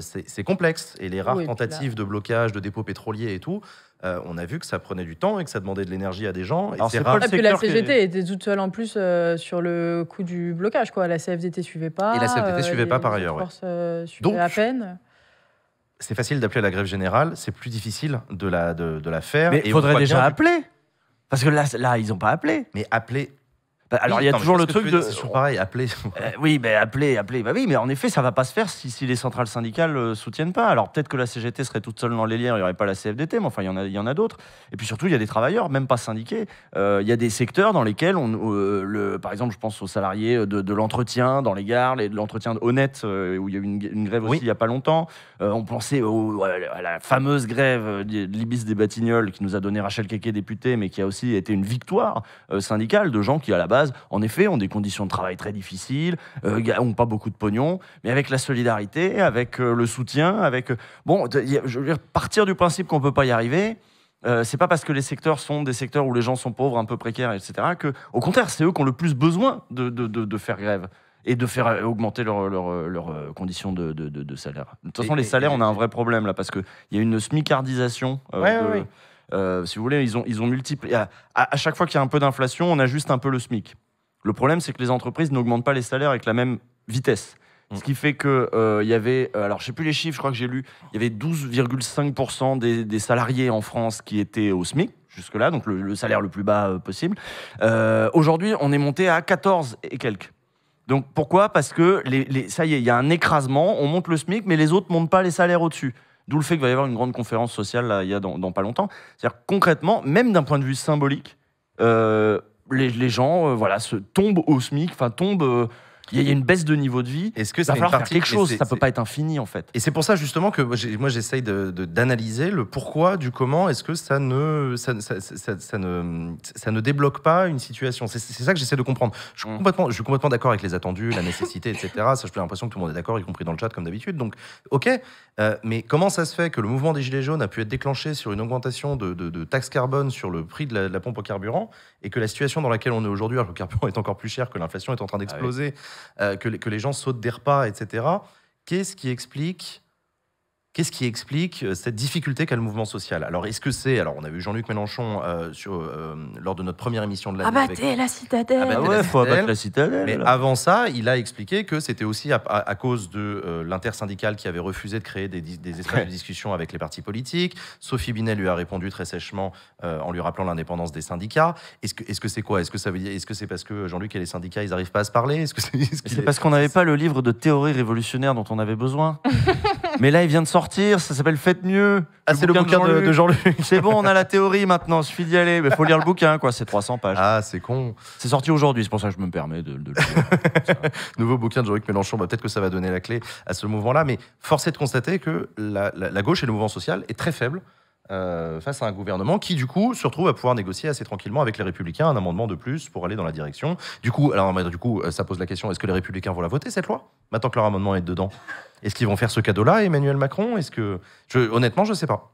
c'est complexe et les rares tentatives de blocage, de dépôts pétroliers et tout. Euh, on a vu que ça prenait du temps et que ça demandait de l'énergie à des gens. Et c'est le la CGT était toute seule en plus euh, sur le coup du blocage. Quoi. La CFDT suivait pas. Et la CFDT euh, suivait pas par ailleurs. Donc, à peine c'est facile d'appeler à la grève générale, c'est plus difficile de la, de, la faire. Mais il faudrait déjà appeler. Parce que là, là ils n'ont pas appelé. Mais appeler, bah, alors il y a toujours le truc de. C'est toujours pareil, appeler. oui, mais appeler, appeler. Bah oui, mais en effet, ça va pas se faire si, si les centrales syndicales ne euh, soutiennent pas. Alors peut-être que la CGT serait toute seule dans les liens, il y aurait pas la CFDT, mais enfin il y en a, a d'autres. Et puis surtout, il y a des travailleurs, même pas syndiqués. Euh, il y a des secteurs dans lesquels on, euh, le, par exemple, je pense aux salariés de, l'entretien dans les gares, les, de l'entretien honnête où il y a eu une, grève aussi il y a pas longtemps. on pensait à la fameuse grève de l'Ibis des Batignolles qui nous a donné Rachel Keke députée, mais qui a aussi été une victoire syndicale de gens qui à la base en effet, ont des conditions de travail très difficiles, euh, ont pas beaucoup de pognon, mais avec la solidarité, avec euh, le soutien, avec euh, bon, je veux dire, partir du principe qu'on peut pas y arriver. ce c'est pas parce que les secteurs sont des secteurs où les gens sont pauvres, un peu précaires, etc., que, au contraire, c'est eux qui ont le plus besoin de, faire grève et de faire augmenter leurs conditions de, salaire. De toute façon, les salaires, on a un vrai problème là, parce qu'il y a une smicardisation. Euh, si vous voulez, ils ont, ils À, chaque fois qu'il y a un peu d'inflation, on ajuste un peu le SMIC. Le problème, c'est que les entreprises n'augmentent pas les salaires avec la même vitesse. Ce mm. qui fait que euh, il y avait, euh, alors je sais plus les chiffres, je crois que j'ai lu, il y avait 12,5% des, salariés en France qui étaient au SMIC jusque-là, donc le, salaire le plus bas possible. Aujourd'hui, on est monté à 14 et quelques. Donc pourquoi Parce que ça y est, il y a un écrasement, on monte le SMIC, mais les autres ne montent pas les salaires au-dessus. D'où le fait qu'il va y avoir une grande conférence sociale il y a dans, pas longtemps. C'est-à-dire concrètement, même d'un point de vue symbolique, euh, les, gens euh, voilà, se tombent au SMIC, enfin tombent euh, il y a une baisse de niveau de vie. Est-ce que ça va falloir quelque chose Ça peut pas être infini en fait. Et c'est pour ça justement que moi j'essaye d'analyser de, le pourquoi du comment. Est-ce que ça ne ça, ça, ne ça ne débloque pas une situation C'est ça que j'essaie de comprendre. Je suis mm. complètement je suis complètement d'accord avec les attendus, la nécessité, etc. Ça, j'ai l'impression que tout le monde est d'accord, y compris dans le chat comme d'habitude. Donc ok, euh, mais comment ça se fait que le mouvement des gilets jaunes a pu être déclenché sur une augmentation de, de, taxe carbone sur le prix de la, pompe au carburant et que la situation dans laquelle on est aujourd'hui, alors que le carburant (laughs) est encore plus cher, que l'inflation est en train ah d'exploser. Euh, que, les, gens sautent des repas, etc. Qu'est-ce qui explique Qu'est-ce qui explique euh, cette difficulté qu'a le mouvement social Alors, est-ce que c'est. Alors, on a vu Jean-Luc Mélenchon euh, sur, euh, lors de notre première émission de l'année. Abattez la citadelle Abattez ah ah la faut citadelle. la citadelle Mais avant ça, il a expliqué que c'était aussi à, cause de l'intersyndical qui avait refusé de créer des, espaces de discussion avec les partis politiques. Sophie Binet lui a répondu très sèchement en lui rappelant l'indépendance des syndicats. Est-ce que c'est -ce c'est quoi Est-ce que ça veut Est-ce que c'est parce que Jean-Luc et les syndicats, ils n'arrivent pas à se parler C'est -ce c'est parce qu'on (laughs) n'avait pas le livre de théorie révolutionnaire dont on avait besoin. (laughs) Mais là, il vient de sortir ça s'appelle Faites mieux. Ah, c'est le bouquin de, Jean-Luc. (laughs) c'est bon, on a la théorie maintenant, suffit d'y aller. Mais faut lire le bouquin, quoi, c'est 300 pages. Ah, c'est con. C'est sorti aujourd'hui, c'est pour ça que je me permets de, le lire. (laughs) Nouveau bouquin de Jean-Luc Mélenchon, bah, peut-être que ça va donner la clé à ce mouvement-là. Mais force est de constater que la, gauche et le mouvement social est très faible. Euh, face à un gouvernement qui, du coup, se retrouve à pouvoir négocier assez tranquillement avec les Républicains un amendement de plus pour aller dans la direction. Du coup, alors, du coup euh, ça pose la question est-ce que les Républicains vont la voter, cette loi Maintenant que leur amendement est dedans est-ce qu'ils vont faire ce cadeau-là, Emmanuel Macron Est-ce que je, honnêtement, je sais pas.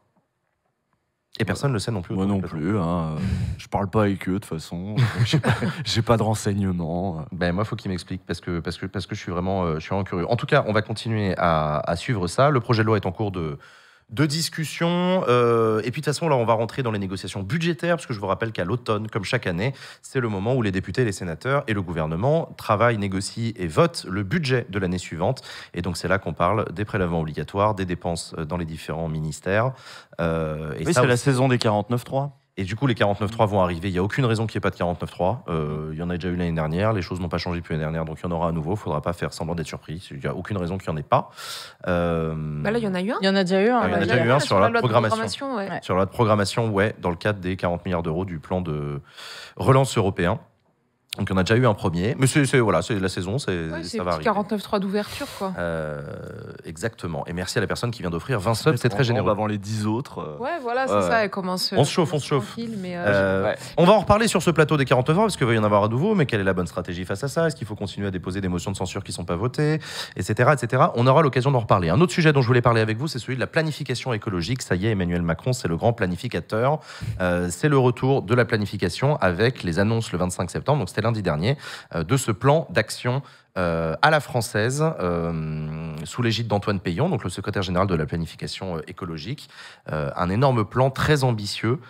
Et personne ne le sait non plus. Moi non plus. Je hein. euh, je parle pas avec eux de toute façon. Euh, j'ai pas, (laughs) pas de renseignements. Euh. Ben moi, faut qu'ils m'expliquent parce que parce que parce que je suis vraiment je suis vraiment curieux. En tout cas, on va continuer à suivre ça. Le projet de loi est en cours de de discussion, euh, et puis de toute façon, là, on va rentrer dans les négociations budgétaires, parce que je vous rappelle qu'à l'automne, comme chaque année, c'est le moment où les députés, les sénateurs et le gouvernement travaillent, négocient et votent le budget de l'année suivante. Et donc c'est là qu'on parle des prélèvements obligatoires, des dépenses euh, dans les différents ministères. Euh, et oui, c'est la saison des 49-3 et du coup, les 49.3 vont arriver. Il n'y a aucune raison qu'il n'y ait pas de 49.3. Euh, il y en a déjà eu l'année dernière. Les choses n'ont pas changé depuis l'année dernière, donc il y en aura à nouveau. Il ne faudra pas faire semblant d'être surpris. Il n'y a aucune raison qu'il n'y en ait pas. Euh, bah là, il y en a eu un. Il y en a déjà eu un. Ah, il y en a déjà eu un sur, la, programmation. Sur la programmation, ouais, dans le cadre des 40 milliards d'euros du plan de relance européen. Donc on a déjà eu un premier, mais c'est voilà, c'est la saison, c'est ça 49-3 d'ouverture quoi. Euh, exactement. Et merci à la personne qui vient d'offrir 20 subs, c'est très généreux. Avant les 10 autres. Euh. Ouais, voilà, c'est ça. Et commence. On se chauffe, on se chauffe. Euh, on va en reparler sur ce plateau des 49 ans, parce qu'il va y en avoir à nouveau. Mais quelle est la bonne stratégie face à ça Est-ce qu'il faut continuer à déposer des motions de censure qui sont pas votées, etc., etc. On aura l'occasion d'en reparler. Un autre sujet dont je voulais parler avec vous, c'est celui de la planification écologique. Ça y est, Emmanuel Macron, c'est le grand planificateur. c'est le retour de la planification avec les annonces le 25 septembre. Donc c'était lundi dernier, euh, de ce plan d'action euh, à la française, euh, sous l'égide d'Antoine Payon, donc le secrétaire général de la planification écologique, un énorme plan très ambitieux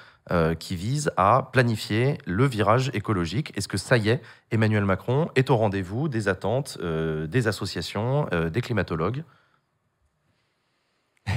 qui vise à planifier le virage écologique. Est-ce que ça y est, Emmanuel Macron est au rendez-vous des attentes des associations, des climatologues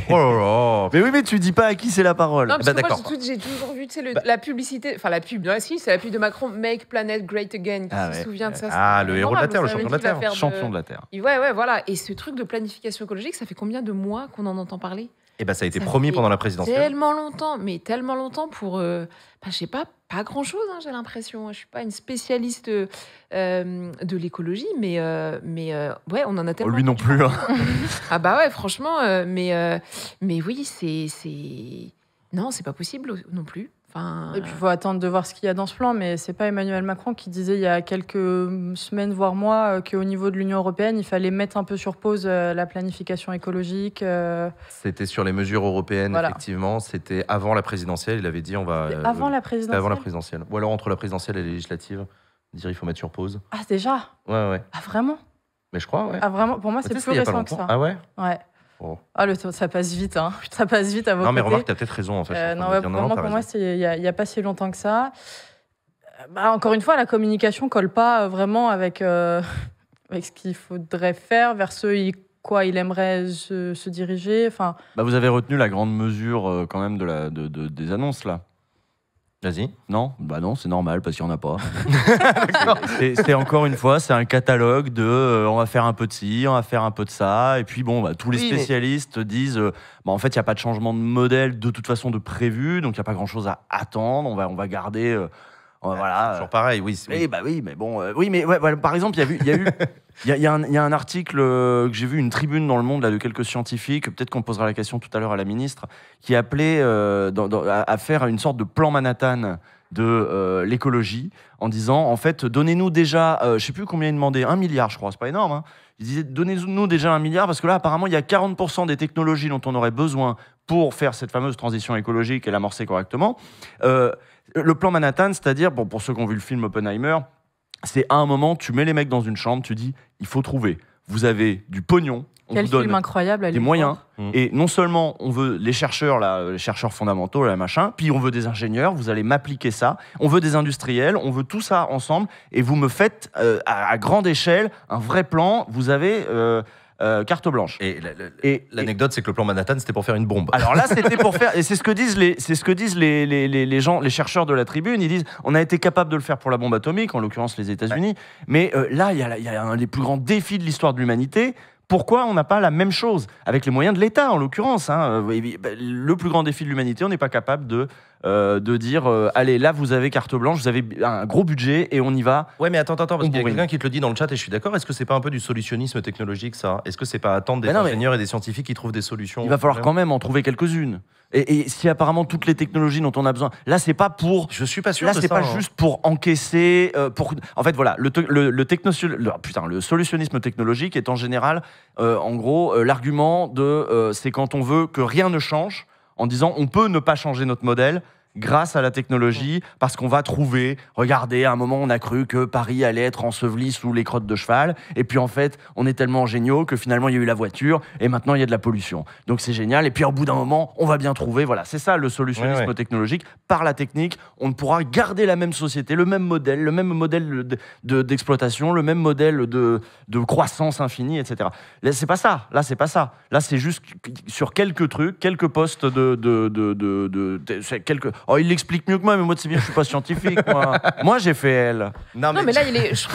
Oh (laughs) Mais oui, mais tu dis pas à qui c'est la parole. Non, ah parce bah, j'ai toujours vu le, bah la publicité, enfin la pub, hein, c'est la pub de Macron, Make Planet Great Again, qui ah, se de ça. Ah, le héros de la Terre, le champion de la Terre. Champion de la Terre. ouais, ouais, voilà. Et ce truc de planification écologique, ça fait combien de mois qu'on en entend parler et eh ben, ça a été promis pendant la présidentielle. Tellement longtemps, mais tellement longtemps pour, euh, bah, je sais pas, pas grand chose. Hein, j'ai l'impression. Je suis pas une spécialiste euh, de l'écologie, mais euh, mais euh, ouais, on en a tellement. lui non plus. Hein. (laughs) ah bah ouais, franchement, mais mais oui, c'est c'est non, c'est pas possible non plus et puis il euh, faut attendre de voir ce qu'il y a dans ce plan, mais c'est pas Emmanuel Macron qui disait il y a quelques semaines, voire mois, euh, qu'au niveau de l'Union européenne, il fallait mettre un peu sur pause euh, la planification écologique. C'était sur les mesures européennes, effectivement. C'était avant la présidentielle, il avait dit on va. Avant la présidentielle. Avant la présidentielle. Ou alors entre la présidentielle et la législative, dire il faut mettre sur pause. Ah déjà. Ouais ouais. Ah vraiment. Mais je crois ouais. Ah vraiment. Pour moi bah, c'est plus récent que ça. Ah ouais. Ouais. Ah, ça passe vite, hein. (laughs) ça passe vite à vos Non, mais remarque, tu as peut-être raison en fait. Euh, non, pour moi, il n'y a, pas si longtemps que ça. Euh, bah, encore une fois, la communication colle pas euh, vraiment avec, (laughs) avec ce qu'il faudrait faire vers ceux quoi il aimerait se, diriger. Enfin, bah, vous avez retenu la grande mesure quand même de la, de, des annonces là. Vas-y. Non Bah non, c'est normal parce qu'il n'y en a pas. (laughs) c'est encore une fois, c'est un catalogue de euh, on va faire un peu de ci, on va faire un peu de ça. Et puis bon, bah, tous les spécialistes disent euh, bah, en fait, il n'y a pas de changement de modèle de toute façon de prévu, donc il n'y a pas grand chose à attendre. On va, on va garder euh, bah, voilà. Toujours pareil, oui. Oui. bah oui, mais bon, euh, oui, mais par exemple, il y a il eu, il y, a, un, article euh, que j'ai vu, une tribune dans le Monde là de quelques scientifiques. Peut-être qu'on posera la question tout à l'heure à la ministre, qui appelait euh, à, faire une sorte de plan Manhattan de l'écologie, en disant en fait, donnez-nous déjà, je sais plus combien il demandait, un milliard, je crois, c'est pas énorme. Hein. Il disait donnez-nous déjà un milliard parce que là, apparemment, il y a 40% des technologies dont on aurait besoin pour faire cette fameuse transition écologique et l'amorcer correctement. Le plan Manhattan, c'est-à-dire, bon, pour ceux qui ont vu le film Oppenheimer, c'est à un moment, tu mets les mecs dans une chambre, tu dis, il faut trouver. Vous avez du pognon, film incroyable des moyens. Mmh. Et non seulement on veut les chercheurs, là, les chercheurs fondamentaux, là, machin, puis on veut des ingénieurs, vous allez m'appliquer ça, on veut des industriels, on veut tout ça ensemble, et vous me faites euh, à, grande échelle un vrai plan. Vous avez euh, euh, carte blanche. Et l'anecdote, c'est que le plan Manhattan, c'était pour faire une bombe. Alors là, c'était pour (laughs) faire, et c'est ce que disent les, ce que disent les, les, gens, les chercheurs de la Tribune. Ils disent, on a été capable de le faire pour la bombe atomique, en l'occurrence les États-Unis. Mais euh, là, il y, y a un des plus grands défis de l'histoire de l'humanité pourquoi on n'a pas la même chose avec les moyens de l'État, en l'occurrence hein, euh, bah, Le plus grand défi de l'humanité, on n'est pas capable de euh, de dire euh, allez, là, vous avez carte blanche, vous avez un gros budget et on y va. Ouais, mais attends, attends, parce qu'il y a quelqu'un qui te le dit dans le chat et je suis d'accord. Est-ce que c'est pas un peu du solutionnisme technologique, ça Est-ce que c'est pas attendre des ingénieurs et des scientifiques qui trouvent des solutions Il va falloir quand même en trouver quelques-unes. Et, si apparemment toutes les technologies dont on a besoin, là c'est pas pour. Je suis pas sûr. Là c'est pas hein. juste pour encaisser. Euh, pour en fait voilà oh, le solutionnisme technologique est en général en gros l'argument de c'est quand on veut que rien ne change en disant on peut ne pas changer notre modèle, grâce à la technologie, parce qu'on va trouver, regardez, à un moment on a cru que Paris allait être enseveli sous les crottes de cheval, et puis en fait on est tellement géniaux que finalement il y a eu la voiture, et maintenant il y a de la pollution. Donc c'est génial, et puis au bout d'un moment on va bien trouver, voilà, c'est ça le solutionnisme technologique, par la technique, on pourra garder la même société, le même modèle, le même modèle d'exploitation, le même modèle de, croissance infinie, etc. c'est pas ça, là c'est pas ça, là c'est juste sur quelques trucs, quelques postes de, de, de quelques Oh, il l'explique mieux que moi, mais moi, c'est bien, je suis pas scientifique, moi. (laughs) moi, j'ai fait elle. Non, mais, là, il est sur.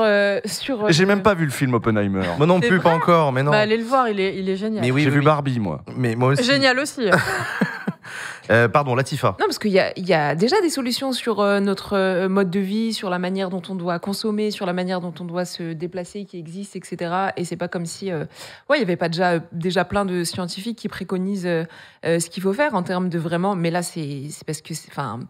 Euh, euh, j'ai même pas vu le film Oppenheimer. Moi non plus, pas encore, mais non. Bah, allez le voir, il est, génial. Mais j'ai vu Barbie, moi. Mais moi aussi. Génial aussi. (laughs) Pardon, euh, pardon, Latifa. Non, parce qu'il y, a, déjà des solutions sur euh, notre euh, mode de vie, sur la manière dont on doit consommer, sur la manière dont on doit se déplacer, qui existent, etc. Et c'est pas comme si, ouais, il y avait pas déjà déjà plein de scientifiques qui préconisent ce qu'il faut faire en termes de vraiment. Mais là, c'est parce que, enfin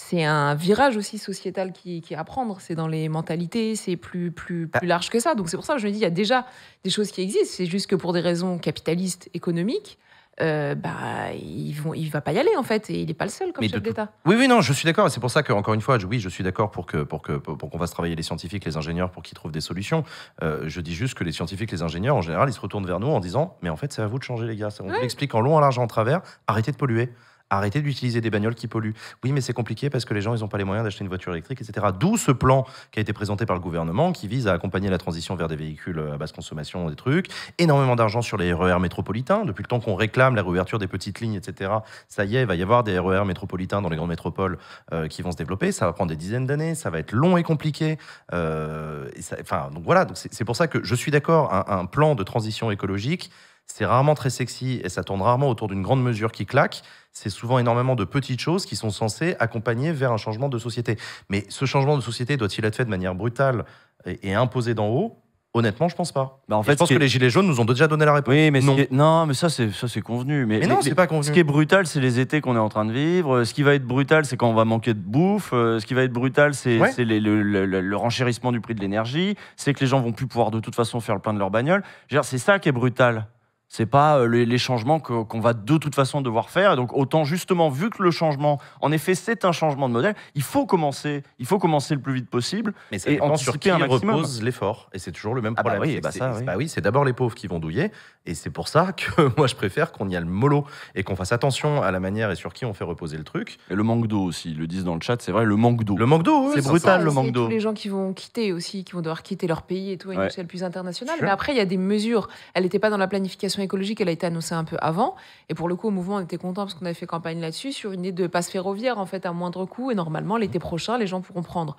c'est un virage aussi sociétal qui, est à prendre. C'est dans les mentalités, c'est plus, plus, ah. plus large que ça. Donc c'est pour ça que je me dis, il y a déjà des choses qui existent. C'est juste que pour des raisons capitalistes, économiques, euh, bah, il bah, il va pas y aller en fait, et il n'est pas le seul comme chef d'État. Oui, oui, non, je suis d'accord, c'est pour ça qu'encore encore une fois, je, oui, je suis d'accord pour que pour que pour qu'on fasse travailler les scientifiques, les ingénieurs, pour qu'ils trouvent des solutions. Euh, je dis juste que les scientifiques, les ingénieurs, en général, ils se retournent vers nous en disant, mais en fait, c'est à vous de changer les gars. On vous explique en long, en large, en travers. Arrêtez de polluer arrêter d'utiliser des bagnoles qui polluent. Oui, mais c'est compliqué parce que les gens, ils n'ont pas les moyens d'acheter une voiture électrique, etc. D'où ce plan qui a été présenté par le gouvernement qui vise à accompagner la transition vers des véhicules euh, à basse consommation, des trucs. Énormément d'argent sur les RER e métropolitains. Depuis le temps qu'on réclame la réouverture des petites lignes, etc., ça y est, il va y avoir des RER e métropolitains dans les grandes métropoles euh, qui vont se développer. Ça va prendre des dizaines d'années, ça va être long et compliqué. Euh, enfin, donc voilà, donc c'est pour ça que je suis d'accord, un plan de transition écologique c'est rarement très sexy et ça tourne rarement autour d'une grande mesure qui claque. C'est souvent énormément de petites choses qui sont censées accompagner vers un changement de société. Mais ce changement de société doit-il être fait de manière brutale et, et imposé d'en haut Honnêtement, je pense pas. Bah, en fait, je pense que les gilets jaunes nous ont déjà donné la réponse. Oui, mais non, mais ça c'est ça c'est convenu. Mais, non, c'est pas Ce qui est brutal, c'est les étés qu'on est en train de vivre. Ce qui va être brutal, c'est quand on va manquer de bouffe. Euh, ce qui va être brutal, c'est le, renchérissement du prix de l'énergie. C'est que les gens vont plus pouvoir de toute façon faire le plein de leur bagnole. C'est ça qui est brutal. C'est pas euh, les, changements qu'on va de toute façon devoir faire. donc autant justement, vu que le changement, en effet, c'est un changement de modèle, il faut commencer, il faut commencer le plus vite possible Mais c'est et sur qui un maximum. l'effort. Et c'est toujours le même ah bah problème. Bah bah oui, c'est d'abord les pauvres qui vont douiller. Et c'est pour ça que (laughs) moi, je préfère qu'on y a le mollo et qu'on fasse attention à la manière et sur qui on fait reposer le truc. Et le manque d'eau aussi, le disent dans le chat, c'est vrai, le manque d'eau. Le manque d'eau, c'est brutal le manque d'eau. Les gens qui vont quitter aussi, qui vont devoir quitter leur pays et tout, à une échelle plus internationale. Mais après, il y a des mesures. Elle n'était pas dans la planification écologique, elle a été annoncée un peu avant. Et pour le coup, au mouvement, on était content parce qu'on avait fait campagne là-dessus sur une idée de passe ferroviaire en fait à moindre coût. Et normalement, l'été prochain, les gens pourront prendre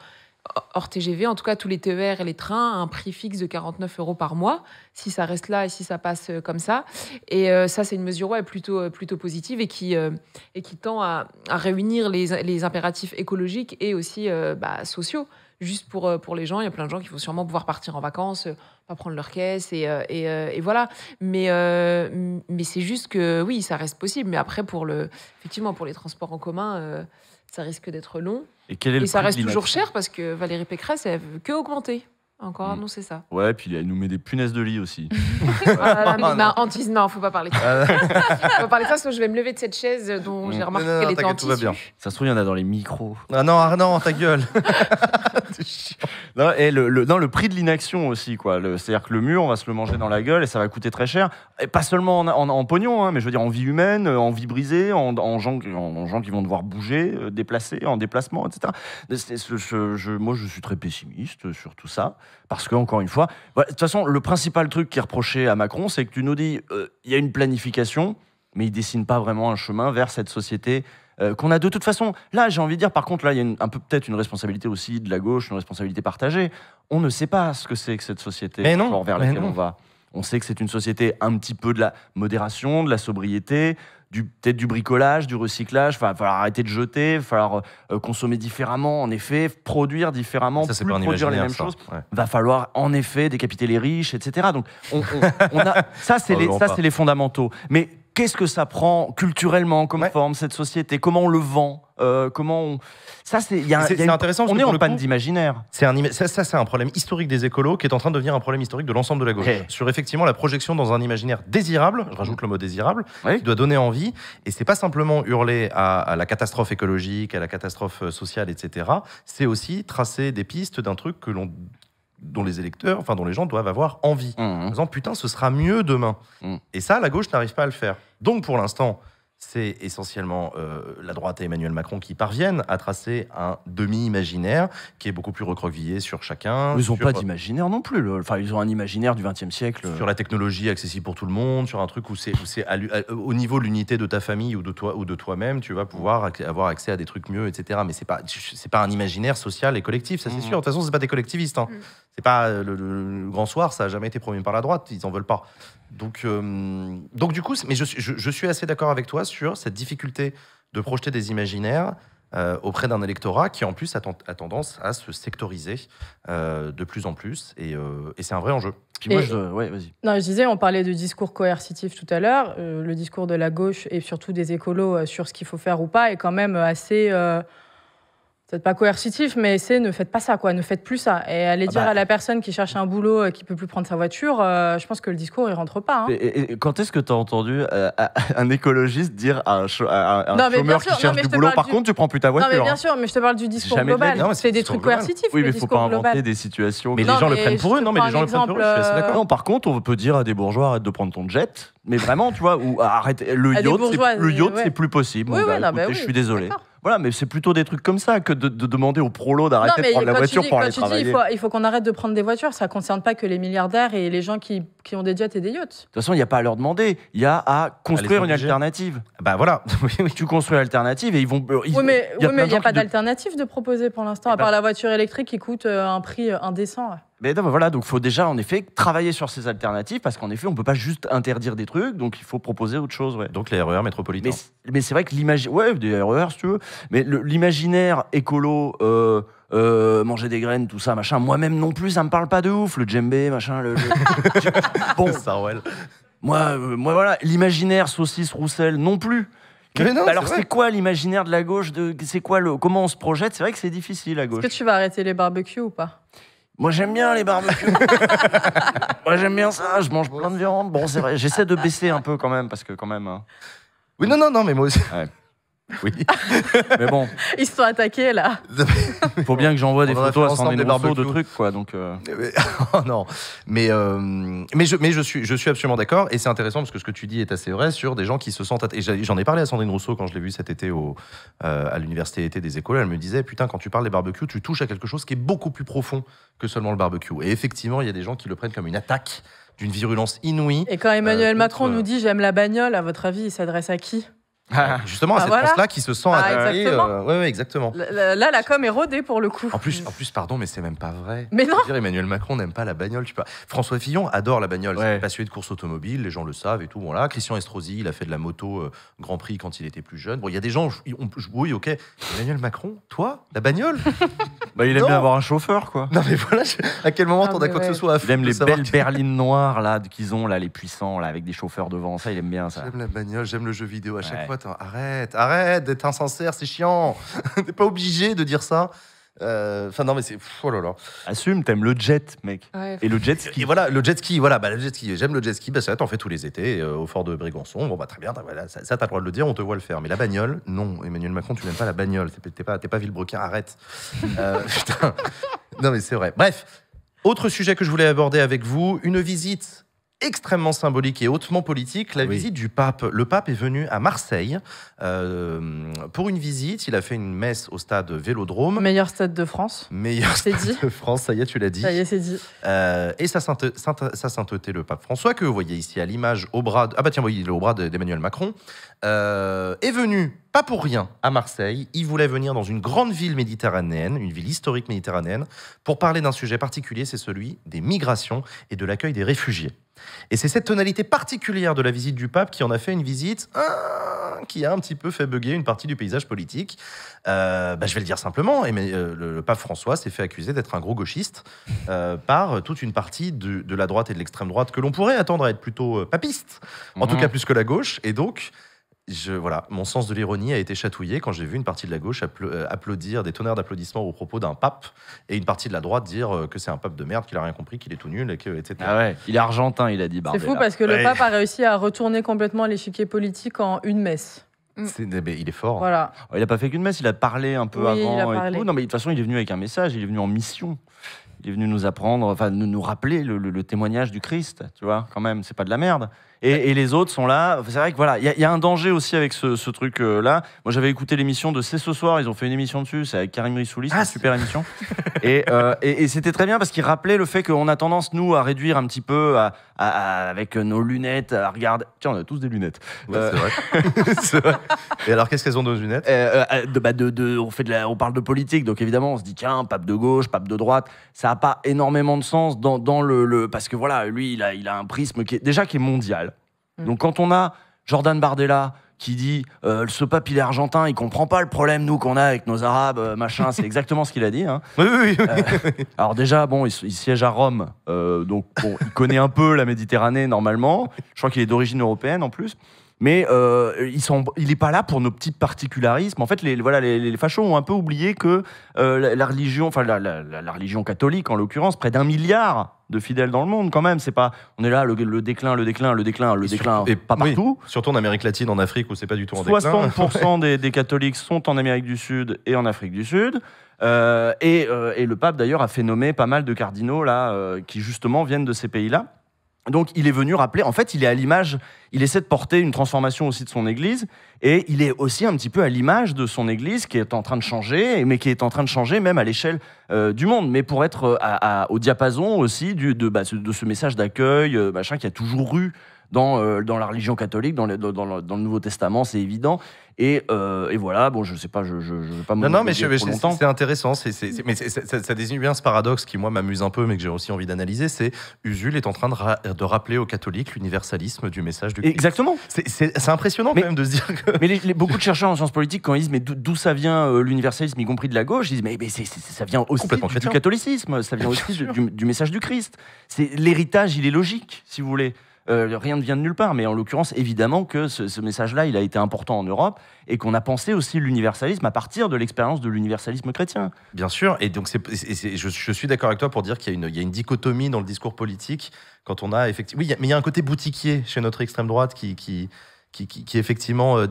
hors TGV, en tout cas tous les TER et les trains, à un prix fixe de 49 euros par mois, si ça reste là et si ça passe euh, comme ça. Et euh, ça, c'est une mesure plutôt, euh, plutôt positive et qui, qui tend à, réunir les, impératifs écologiques et aussi bah, sociaux. Juste pour, pour les gens, il y a plein de gens qui vont sûrement pouvoir partir en vacances, pas prendre leur caisse, et voilà. Mais, mais c'est juste que oui, ça reste possible. Mais après, pour le, effectivement, pour les transports en commun, ça risque d'être long. Et ça reste toujours cher parce que Valérie Pécresse, elle veut que augmenter. Encore annoncer mm. ça. Ouais, puis elle nous met des punaises de lit aussi. ah, (laughs) (laughs) non, anti, non, faut pas parler de ça. Euh. (laughs) faut pas parler de ça, sinon je vais me lever de cette chaise dont mm. j'ai remarqué qu'elle était en tissu. Bien. Ça se trouve, il y en a dans les micros. Ah non, ah non, ta gueule et le, non, le prix de l'inaction aussi, quoi. C'est-à-dire que le mur, on va se le manger dans la gueule et ça va coûter très cher. Et pas seulement en, pognon, hein, mais je veux dire en vie humaine, euh, en vie brisée, en, en gens, qui vont devoir bouger, euh, déplacer, en déplacement, etc. moi, je suis très pessimiste sur tout ça. Parce que, encore une fois, de toute façon, le principal truc qui est reproché à Macron, c'est que tu nous dis, euh, il y a une planification, mais il dessine pas vraiment un chemin vers cette société euh, qu'on a de toute façon. Là, j'ai envie de dire, par contre, là, il y a un peu peut-être une responsabilité aussi de la gauche, une responsabilité partagée. On ne sait pas ce que c'est que cette société mais non, vers laquelle on va. On sait que c'est une société un petit peu de la modération, de la sobriété, peut-être du bricolage, du recyclage. Il va falloir arrêter de jeter, il va falloir euh, consommer différemment, en effet, produire différemment, plus produire les mêmes choses. Va falloir en effet décapiter les riches, etc. Donc (laughs) ça, c'est les fondamentaux. Mais qu'est-ce que ça prend culturellement comme forme cette société Comment on le vend euh, Comment on... Ça, c'est intéressant. Parce on est en panne d'imaginaire. C'est un ça, c'est un problème historique des écolos qui est en train de devenir un problème historique de l'ensemble de la gauche eh. sur effectivement la projection dans un imaginaire désirable. Je rajoute le mot désirable qui doit donner envie. Et c'est pas simplement hurler à, la catastrophe écologique, à la catastrophe euh, sociale, etc. C'est aussi tracer des pistes d'un truc que l'on dont les électeurs, enfin dont les gens doivent avoir envie. Mmh. En disant putain, ce sera mieux demain. Mmh. Et ça, la gauche n'arrive pas à le faire. Donc pour l'instant, c'est essentiellement euh, la droite et Emmanuel Macron qui parviennent à tracer un demi-imaginaire qui est beaucoup plus recroquevillé sur chacun. Ils n'ont pas d'imaginaire non plus. Enfin, ils ont un imaginaire du XXe siècle. Euh. Sur la technologie accessible pour tout le monde, sur un truc où c'est euh, au niveau de l'unité de ta famille ou de toi ou de toi-même, tu vas pouvoir avoir accès à des trucs mieux, etc. Mais c'est pas pas un imaginaire social et collectif, ça c'est mmh. sûr. De toute façon, c'est pas des collectivistes. Hein. Mmh. C'est pas le, grand soir, ça a jamais été promu par la droite. Ils n'en veulent pas. Donc, euh, donc du coup, mais je, suis assez d'accord avec toi sur cette difficulté de projeter des imaginaires euh, auprès d'un électorat qui, en plus, a, tendance à se sectoriser euh, de plus en plus. Et, c'est un vrai enjeu. je, non, je disais, on parlait de discours coercitif tout à l'heure. le discours de la gauche et surtout des écolos sur ce qu'il faut faire ou pas est quand même assez peut-être pas coercitif, mais c'est ne faites pas ça, quoi, ne faites plus ça. Et aller ah dire bah à la personne qui cherche un boulot et euh, qui peut plus prendre sa voiture, euh, je pense que le discours, il rentre pas. Hein. quand est-ce que tu as entendu euh, (laughs) un écologiste dire à un, chômeur qui cherche du boulot, par contre, tu prends plus ta voiture Non, mais bien hein. sûr, mais je te parle du discours global. c'est des trucs coercitifs. Oui, mais il faut pas inventer des situations. Mais les gens le prennent pour eux, non, mais les gens le prennent pour eux, par contre, on peut dire à des bourgeois, arrête de prendre ton jet, mais vraiment, tu vois, ou arrête, le yacht, c'est plus possible. Bah je suis désolé. Voilà, mais c'est plutôt des trucs comme ça que de, demander aux prolos d'arrêter de prendre la voiture pour aller travailler. Dis, il faut, faut qu'on arrête de prendre des voitures. Ça ne concerne pas que les milliardaires et les gens qui, qui ont des jets et des yachts. De toute façon, il n'y a pas à leur demander. Il y a à bah, construire une alternative. Ben voilà. (laughs) tu construis l'alternative et ils vont. oui, mais il n'y a, pas d'alternative de... proposer pour l'instant, eh à part ben la voiture électrique qui coûte euh, un prix indécent. Mais voilà, donc faut déjà en effet travailler sur ces alternatives parce qu'en effet on peut pas juste interdire des trucs, donc il faut proposer autre chose. Ouais. Donc les RER e métropolitains. Mais, c'est vrai que l'imaginaire, ouais, des RER e si tu veux, mais l'imaginaire écolo. Euh, euh, manger des graines, tout ça, machin. Moi-même non plus, ça me parle pas de ouf, le djembé, machin. Le, (laughs) bon, Ça, Moi, euh, moi voilà, l'imaginaire saucisse Roussel non plus. alors c'est quoi l'imaginaire de la gauche de c'est quoi le comment on se projette c'est vrai que c'est difficile à gauche. Est-ce que tu vas arrêter les barbecues ou pas moi, j'aime bien les barbecues. (laughs) Moi, j'aime bien ça. Je mange plein de viande. Bon, c'est vrai, j'essaie de baisser un peu quand même, parce que quand même. Hein. Oui, non, non, non, mais moi aussi. (laughs) Oui. mais bon. Ils se sont attaqués là. (laughs) Faut bien que j'envoie des photos à Sandrine Rousseau de trucs quoi donc. Euh. (laughs) Oh, non. Mais euh, mais je mais je suis je suis absolument d'accord et c'est intéressant parce que ce que tu dis est assez vrai sur des gens qui se sentent et j'en ai parlé à Sandrine Rousseau quand je l'ai vue cet été au euh, à l'université des écoles elle me disait putain quand tu parles des barbecues tu touches à quelque chose qui est beaucoup plus profond que seulement le barbecue et effectivement il y a des gens qui le prennent comme une attaque d'une virulence inouïe. Et quand Emmanuel Macron nous dit j'aime la bagnole à votre avis il s'adresse à qui ah, euh, justement, à bah cette france là qui se sent ah, Exactement. Euh, exactement. Là, la com est rodée pour le coup. En plus, en plus pardon, mais c'est même pas vrai. Mais non. Dire, Emmanuel Macron n'aime pas la bagnole. Tu François Fillon adore la bagnole. Ouais. pas passionné de course automobile, les gens le savent et tout. Bon, là, Christian Estrosi, il a fait de la moto euh, Grand Prix quand il était plus jeune. Bon, il y a des gens, on, ok. Emmanuel Macron, toi, la bagnole (laughs) bah, Il aime bien avoir un chauffeur, quoi. Non, mais voilà, à quel moment ah, t'en as quoi que ce soit Il aime les belles berlines noires là qu'ils ont, là, les puissants, là, avec des chauffeurs devant. Ça, il aime bien ça. J'aime la bagnole, j'aime le jeu vidéo. À chaque fois, Hein, arrête, arrête d'être insincère, c'est chiant. (laughs) T'es pas obligé de dire ça. Euh, enfin non mais c'est oh là là. Assume, t'aimes le jet, mec. et le jet ski. voilà, le jet ski, voilà, bah, le jet ski. J'aime le jet ski, bah ça t'en fais tous les étés euh, au fort de Brégançon. Bon bah très bien, ça, t'as le droit de le dire, on te voit le faire. Mais la bagnole, non. Emmanuel Macron, tu n'aimes pas la bagnole. T'es pas, t'es pas Villebrequin, arrête. (laughs) Euh, non mais c'est vrai. Bref, autre sujet que je voulais aborder avec vous, une visite extrêmement symbolique et hautement politique, la visite du pape. Le pape est venu à Marseille euh, pour une visite. Il a fait une messe au stade Vélodrome. Meilleur stade de France. Meilleur stade de France, ça y est, tu l'as dit. Ça y est, c'est dit. Euh, et sa, sainte, sainteté, le pape François, que vous voyez ici à l'image au bras... ah bah tiens, voyez, il au bras d'Emmanuel Macron, euh, est venu, pas pour rien, à Marseille. Il voulait venir dans une grande ville méditerranéenne, une ville historique méditerranéenne, pour parler d'un sujet particulier, c'est celui des migrations et de l'accueil des réfugiés. Et c'est cette tonalité particulière de la visite du pape qui en a fait une visite hein, qui a un petit peu fait bugger une partie du paysage politique. Euh, bah, je vais le dire simplement, euh, le, pape François s'est fait accuser d'être un gros gauchiste euh, par toute une partie de, la droite et de l'extrême droite que l'on pourrait attendre à être plutôt papiste, en tout mhm. cas plus que la gauche. Et donc, voilà, mon sens de l'ironie a été chatouillé quand j'ai vu une partie de la gauche euh, applaudir des tonnerres d'applaudissements au propos d'un pape et une partie de la droite dire euh, que c'est un pape de merde, qu'il a rien compris, qu'il est tout nul, et que, etc. Ah il est argentin, il a dit. C'est fou parce que le pape a réussi à retourner complètement l'échiquier politique en une messe. Mm. il est fort. Voilà. Oh, il n'a pas fait qu'une messe, il a parlé un peu avant. Non, mais de toute façon, il est venu avec un message, il est venu en mission. Il est venu nous apprendre, enfin, nous, rappeler le, le témoignage du Christ, tu vois, quand même, c'est pas de la merde. Et, les autres sont là. C'est vrai que voilà, il y, a un danger aussi avec ce, truc-là. Moi, j'avais écouté l'émission de C'est ce soir. Ils ont fait une émission dessus. C'est avec Karim Rissouli c'est une ah, super émission. (laughs) Euh, et, et, c'était très bien parce qu'il rappelait le fait qu'on a tendance, nous, à réduire un petit peu avec nos lunettes, à regarder. Tiens, on a tous des lunettes. Euh, (laughs) c'est vrai. Et alors, qu'est-ce qu'elles ont, nos lunettes euh, bah, de, de, on, fait de la, on parle de politique. Donc, évidemment, on se dit, tiens, pape de gauche, pape de droite. Ça n'a pas énormément de sens dans, le, Parce que voilà, lui, il a, il a un prisme qui est, déjà qui est mondial. Mm. Donc quand on a Jordan Bardella qui dit euh, ce pape il est argentin, il comprend pas le problème nous qu'on a avec nos arabes, euh, machin. C'est (laughs) exactement ce qu'il a dit. Hein. Oui, oui, euh, alors déjà bon, il, siège à Rome, donc il connaît un peu la Méditerranée normalement. Je crois qu'il est d'origine européenne en plus. Mais ils sont, il n'est pas là pour nos petits particularismes. En fait, les, voilà, les, fachos ont un peu oublié que la, religion, enfin la religion catholique en l'occurrence, près d'un milliard de fidèles dans le monde quand même. C'est pas, on est là, le, déclin, le déclin, le déclin, le déclin, et pas partout. surtout en Amérique latine, en Afrique où c'est pas du tout en déclin. 60% (laughs) des, catholiques sont en Amérique du Sud et en Afrique du Sud. Euh, et, euh, et, le pape d'ailleurs a fait nommer pas mal de cardinaux là euh, qui justement viennent de ces pays-là. Donc il est venu rappeler, en fait, il est à l'image, il essaie de porter une transformation aussi de son Église, et il est aussi un petit peu à l'image de son Église qui est en train de changer, mais qui est en train de changer même à l'échelle euh, du monde, mais pour être euh, au diapason aussi de, bah, de, ce message d'accueil, euh, machin, qui a toujours eu euh, dans, la religion catholique, dans, dans, le, Nouveau Testament, c'est évident. Et, euh, voilà, bon, je sais pas, je, ne vais pas Non, non, mais c'est intéressant. mais ça, désigne bien ce paradoxe qui, moi, m'amuse un peu, mais que j'ai aussi envie d'analyser. C'est Usul est en train de, rappeler aux catholiques l'universalisme du message du Christ. Exactement. C'est impressionnant quand même de se dire que. Mais beaucoup de chercheurs en sciences politiques, quand ils disent mais d'où ça vient euh, l'universalisme, y compris de la gauche, ils disent mais, ça vient aussi du, catholicisme, ça vient aussi du, du, message du Christ. C'est l'héritage, il est logique, si vous voulez. Euh, rien ne vient de nulle part. Mais en l'occurrence, évidemment que ce, message-là, il a été important en Europe et qu'on a pensé aussi l'universalisme à partir de l'expérience de l'universalisme chrétien. Bien sûr, et donc je, suis d'accord avec toi pour dire qu'il y a, une, dichotomie dans le discours politique quand on a effectivement. Oui, mais il y a un côté boutiquier chez notre extrême droite qui, qui, effectivement euh,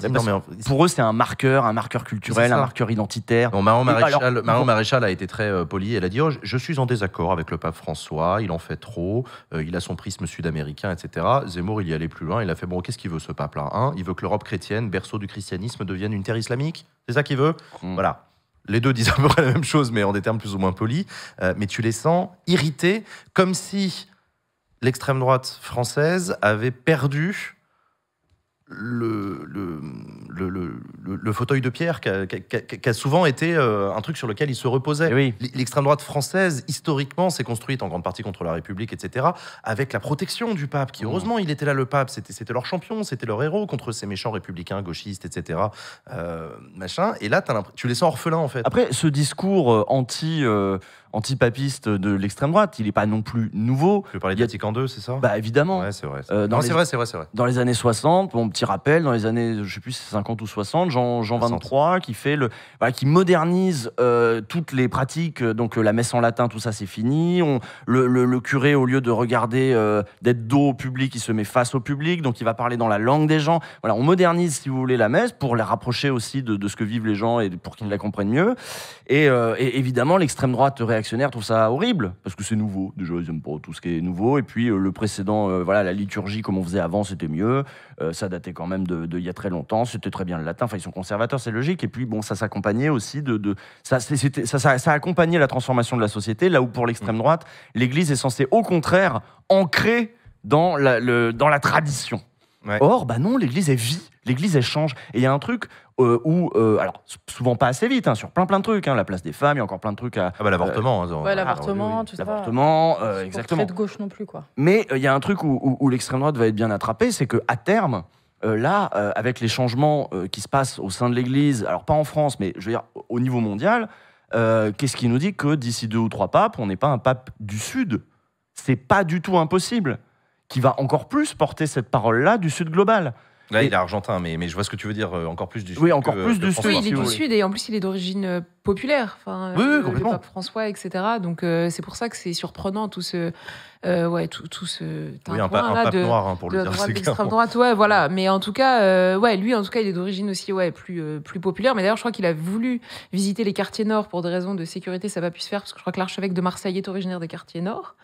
pour eux c'est un marqueur, un marqueur culturel, un marqueur identitaire. Non, Maréchal, a été très poli euh, polie. Elle a dit oh, je, suis en désaccord avec le pape François, il en fait trop, euh, il a son prisme sud-américain, etc. Zemmour il y allait plus loin, il a fait bon qu'est-ce qu'il veut ce pape là hein Il veut que l'Europe chrétienne, berceau du christianisme, devienne une terre islamique. C'est ça qu'il veut mm. Voilà les deux (laughs) disent à peu près la même chose, mais en des termes plus ou moins polis, mais tu les sens irrités, comme si l'extrême droite française avait perdu le, le, le, le, fauteuil de pierre qui a, souvent été euh, un truc sur lequel il se reposait. L'extrême droite française, historiquement, s'est construite en grande partie contre la République, etc., avec la protection du pape, qui mmh. heureusement, il était là, le pape, c'était leur champion, c'était leur héros contre ces méchants républicains, gauchistes, etc. Euh, machin. Et là, tu les sens orphelins, en fait. Après, ce discours euh, anti antipapiste de l'extrême droite. Il n'est pas non plus nouveau. Tu veux parler de en II, c'est ça Bah évidemment. Ouais, c'est vrai. Euh, non, c'est vrai, c'est vrai, c'est vrai. Dans les années 60, bon petit rappel, dans les années, je sais plus, 50 ou 60, Jean, Jean 23 qui fait le, qui modernise euh, toutes les pratiques. Euh, donc la messe en latin, tout ça, c'est fini. On, le, curé, au lieu de regarder, d'être dos au public, il se met face au public, donc il va parler dans la langue des gens. Voilà, on modernise, si vous voulez, la messe pour la rapprocher aussi de, ce que vivent les gens et pour qu'ils la comprennent mieux. Et, évidemment, l'extrême droite réactionnaires trouvent ça horrible, parce que c'est nouveau. Déjà, ils n'aiment pas tout ce qui est nouveau. Et puis, euh, le précédent, euh, voilà, la liturgie, comme on faisait avant, c'était mieux. Euh, ça datait quand même d'il de, y a très longtemps. C'était très bien le latin. Enfin, ils sont conservateurs, c'est logique. Et puis, bon, ça s'accompagnait aussi de. ça, ça, accompagnait la transformation de la société, là où pour l'extrême mmh. droite, l'Église est censée, au contraire, ancrer dans le, dans la tradition. Or, bah non, l'Église, elle vit, l'Église, elle change. Et il y a un truc euh, où, euh, alors, souvent pas assez vite, hein, sur plein plein de trucs, hein, la place des femmes, il y a encore plein de trucs à. Ah bah l'avortement, euh, hein, l'avortement, ah tout ça. L'avortement, exactement. Pas de gauche non plus, quoi. Mais il y a un truc où, l'extrême droite va être bien attrapée, c'est que à terme, là, avec les changements qui se passent au sein de l'Église, alors pas en France, mais je veux dire au niveau mondial, qu'est-ce qui nous dit que d'ici deux ou trois papes, on n'est pas un pape du Sud C'est pas du tout impossible qui va encore plus porter cette parole-là du Sud global. Là, il est argentin, mais, mais je vois ce que tu veux dire, euh, encore plus du Sud. Oui, encore plus du Sud. Oui, il est du Sud et en plus, il est d'origine euh, populaire, enfin, euh, le pape François, etc. Donc euh, c'est pour ça que c'est surprenant tout ce, euh, ouais, tout, tout ce. Oui, un, pape noir hein, pour le dire. Droite, ouais, voilà. Mais en tout cas, ouais, lui, en tout cas, il est d'origine aussi, ouais, plus plus populaire. Mais d'ailleurs, je crois qu'il a voulu visiter les quartiers nord pour des raisons de sécurité, ça n'a pas pu se faire parce que je crois que l'archevêque de Marseille est originaire des quartiers nord.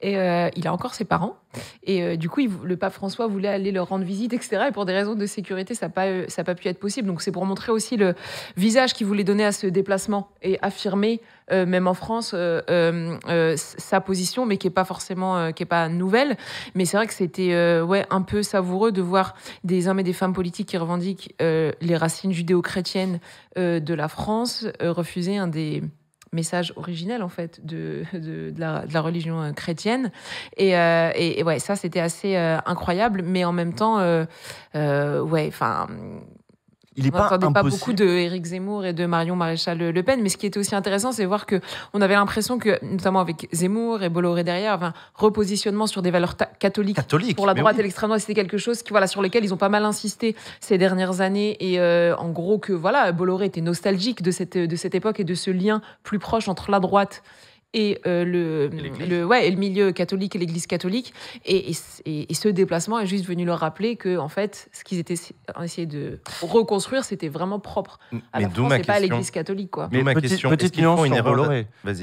Et il a encore ses parents. Et du coup, il, le pape François voulait aller leur rendre visite, etc. Et pour des raisons de sécurité, ça n'a pas ça pas pu être possible. Donc c'est pour montrer aussi le visage qu'il voulait donner à ce déplacement et affirmer, euh, même en France, euh, euh, sa position, mais qui n'est pas forcément qui est pas nouvelle. Mais c'est vrai que c'était ouais, un peu savoureux de voir des hommes et des femmes politiques qui revendiquent les racines judéo-chrétiennes de la France refuser un des messages originels en fait de, de, la, religion chrétienne et, et, ouais ça c'était assez incroyable mais en même temps ouais enfin il est on pas pas beaucoup de Éric Zemmour et de Marion Maréchal Le Pen, mais ce qui était aussi intéressant, c'est de voir que on avait l'impression que, notamment avec Zemmour et Bolloré derrière, enfin, repositionnement sur des valeurs catholiques pour la droite et l'extrême droite, c'était quelque chose qui, voilà, sur lequel ils ont pas mal insisté ces dernières années et euh, en gros que voilà, Bolloré était nostalgique de cette de cette époque et de ce lien plus proche entre la droite et euh, le, le milieu catholique et l'Église catholique. Et, ce déplacement est juste venu leur rappeler que, en fait, ce qu'ils étaient essayé de reconstruire, c'était vraiment propre à mais la pas l'Église catholique. Mais, ma petite nuance une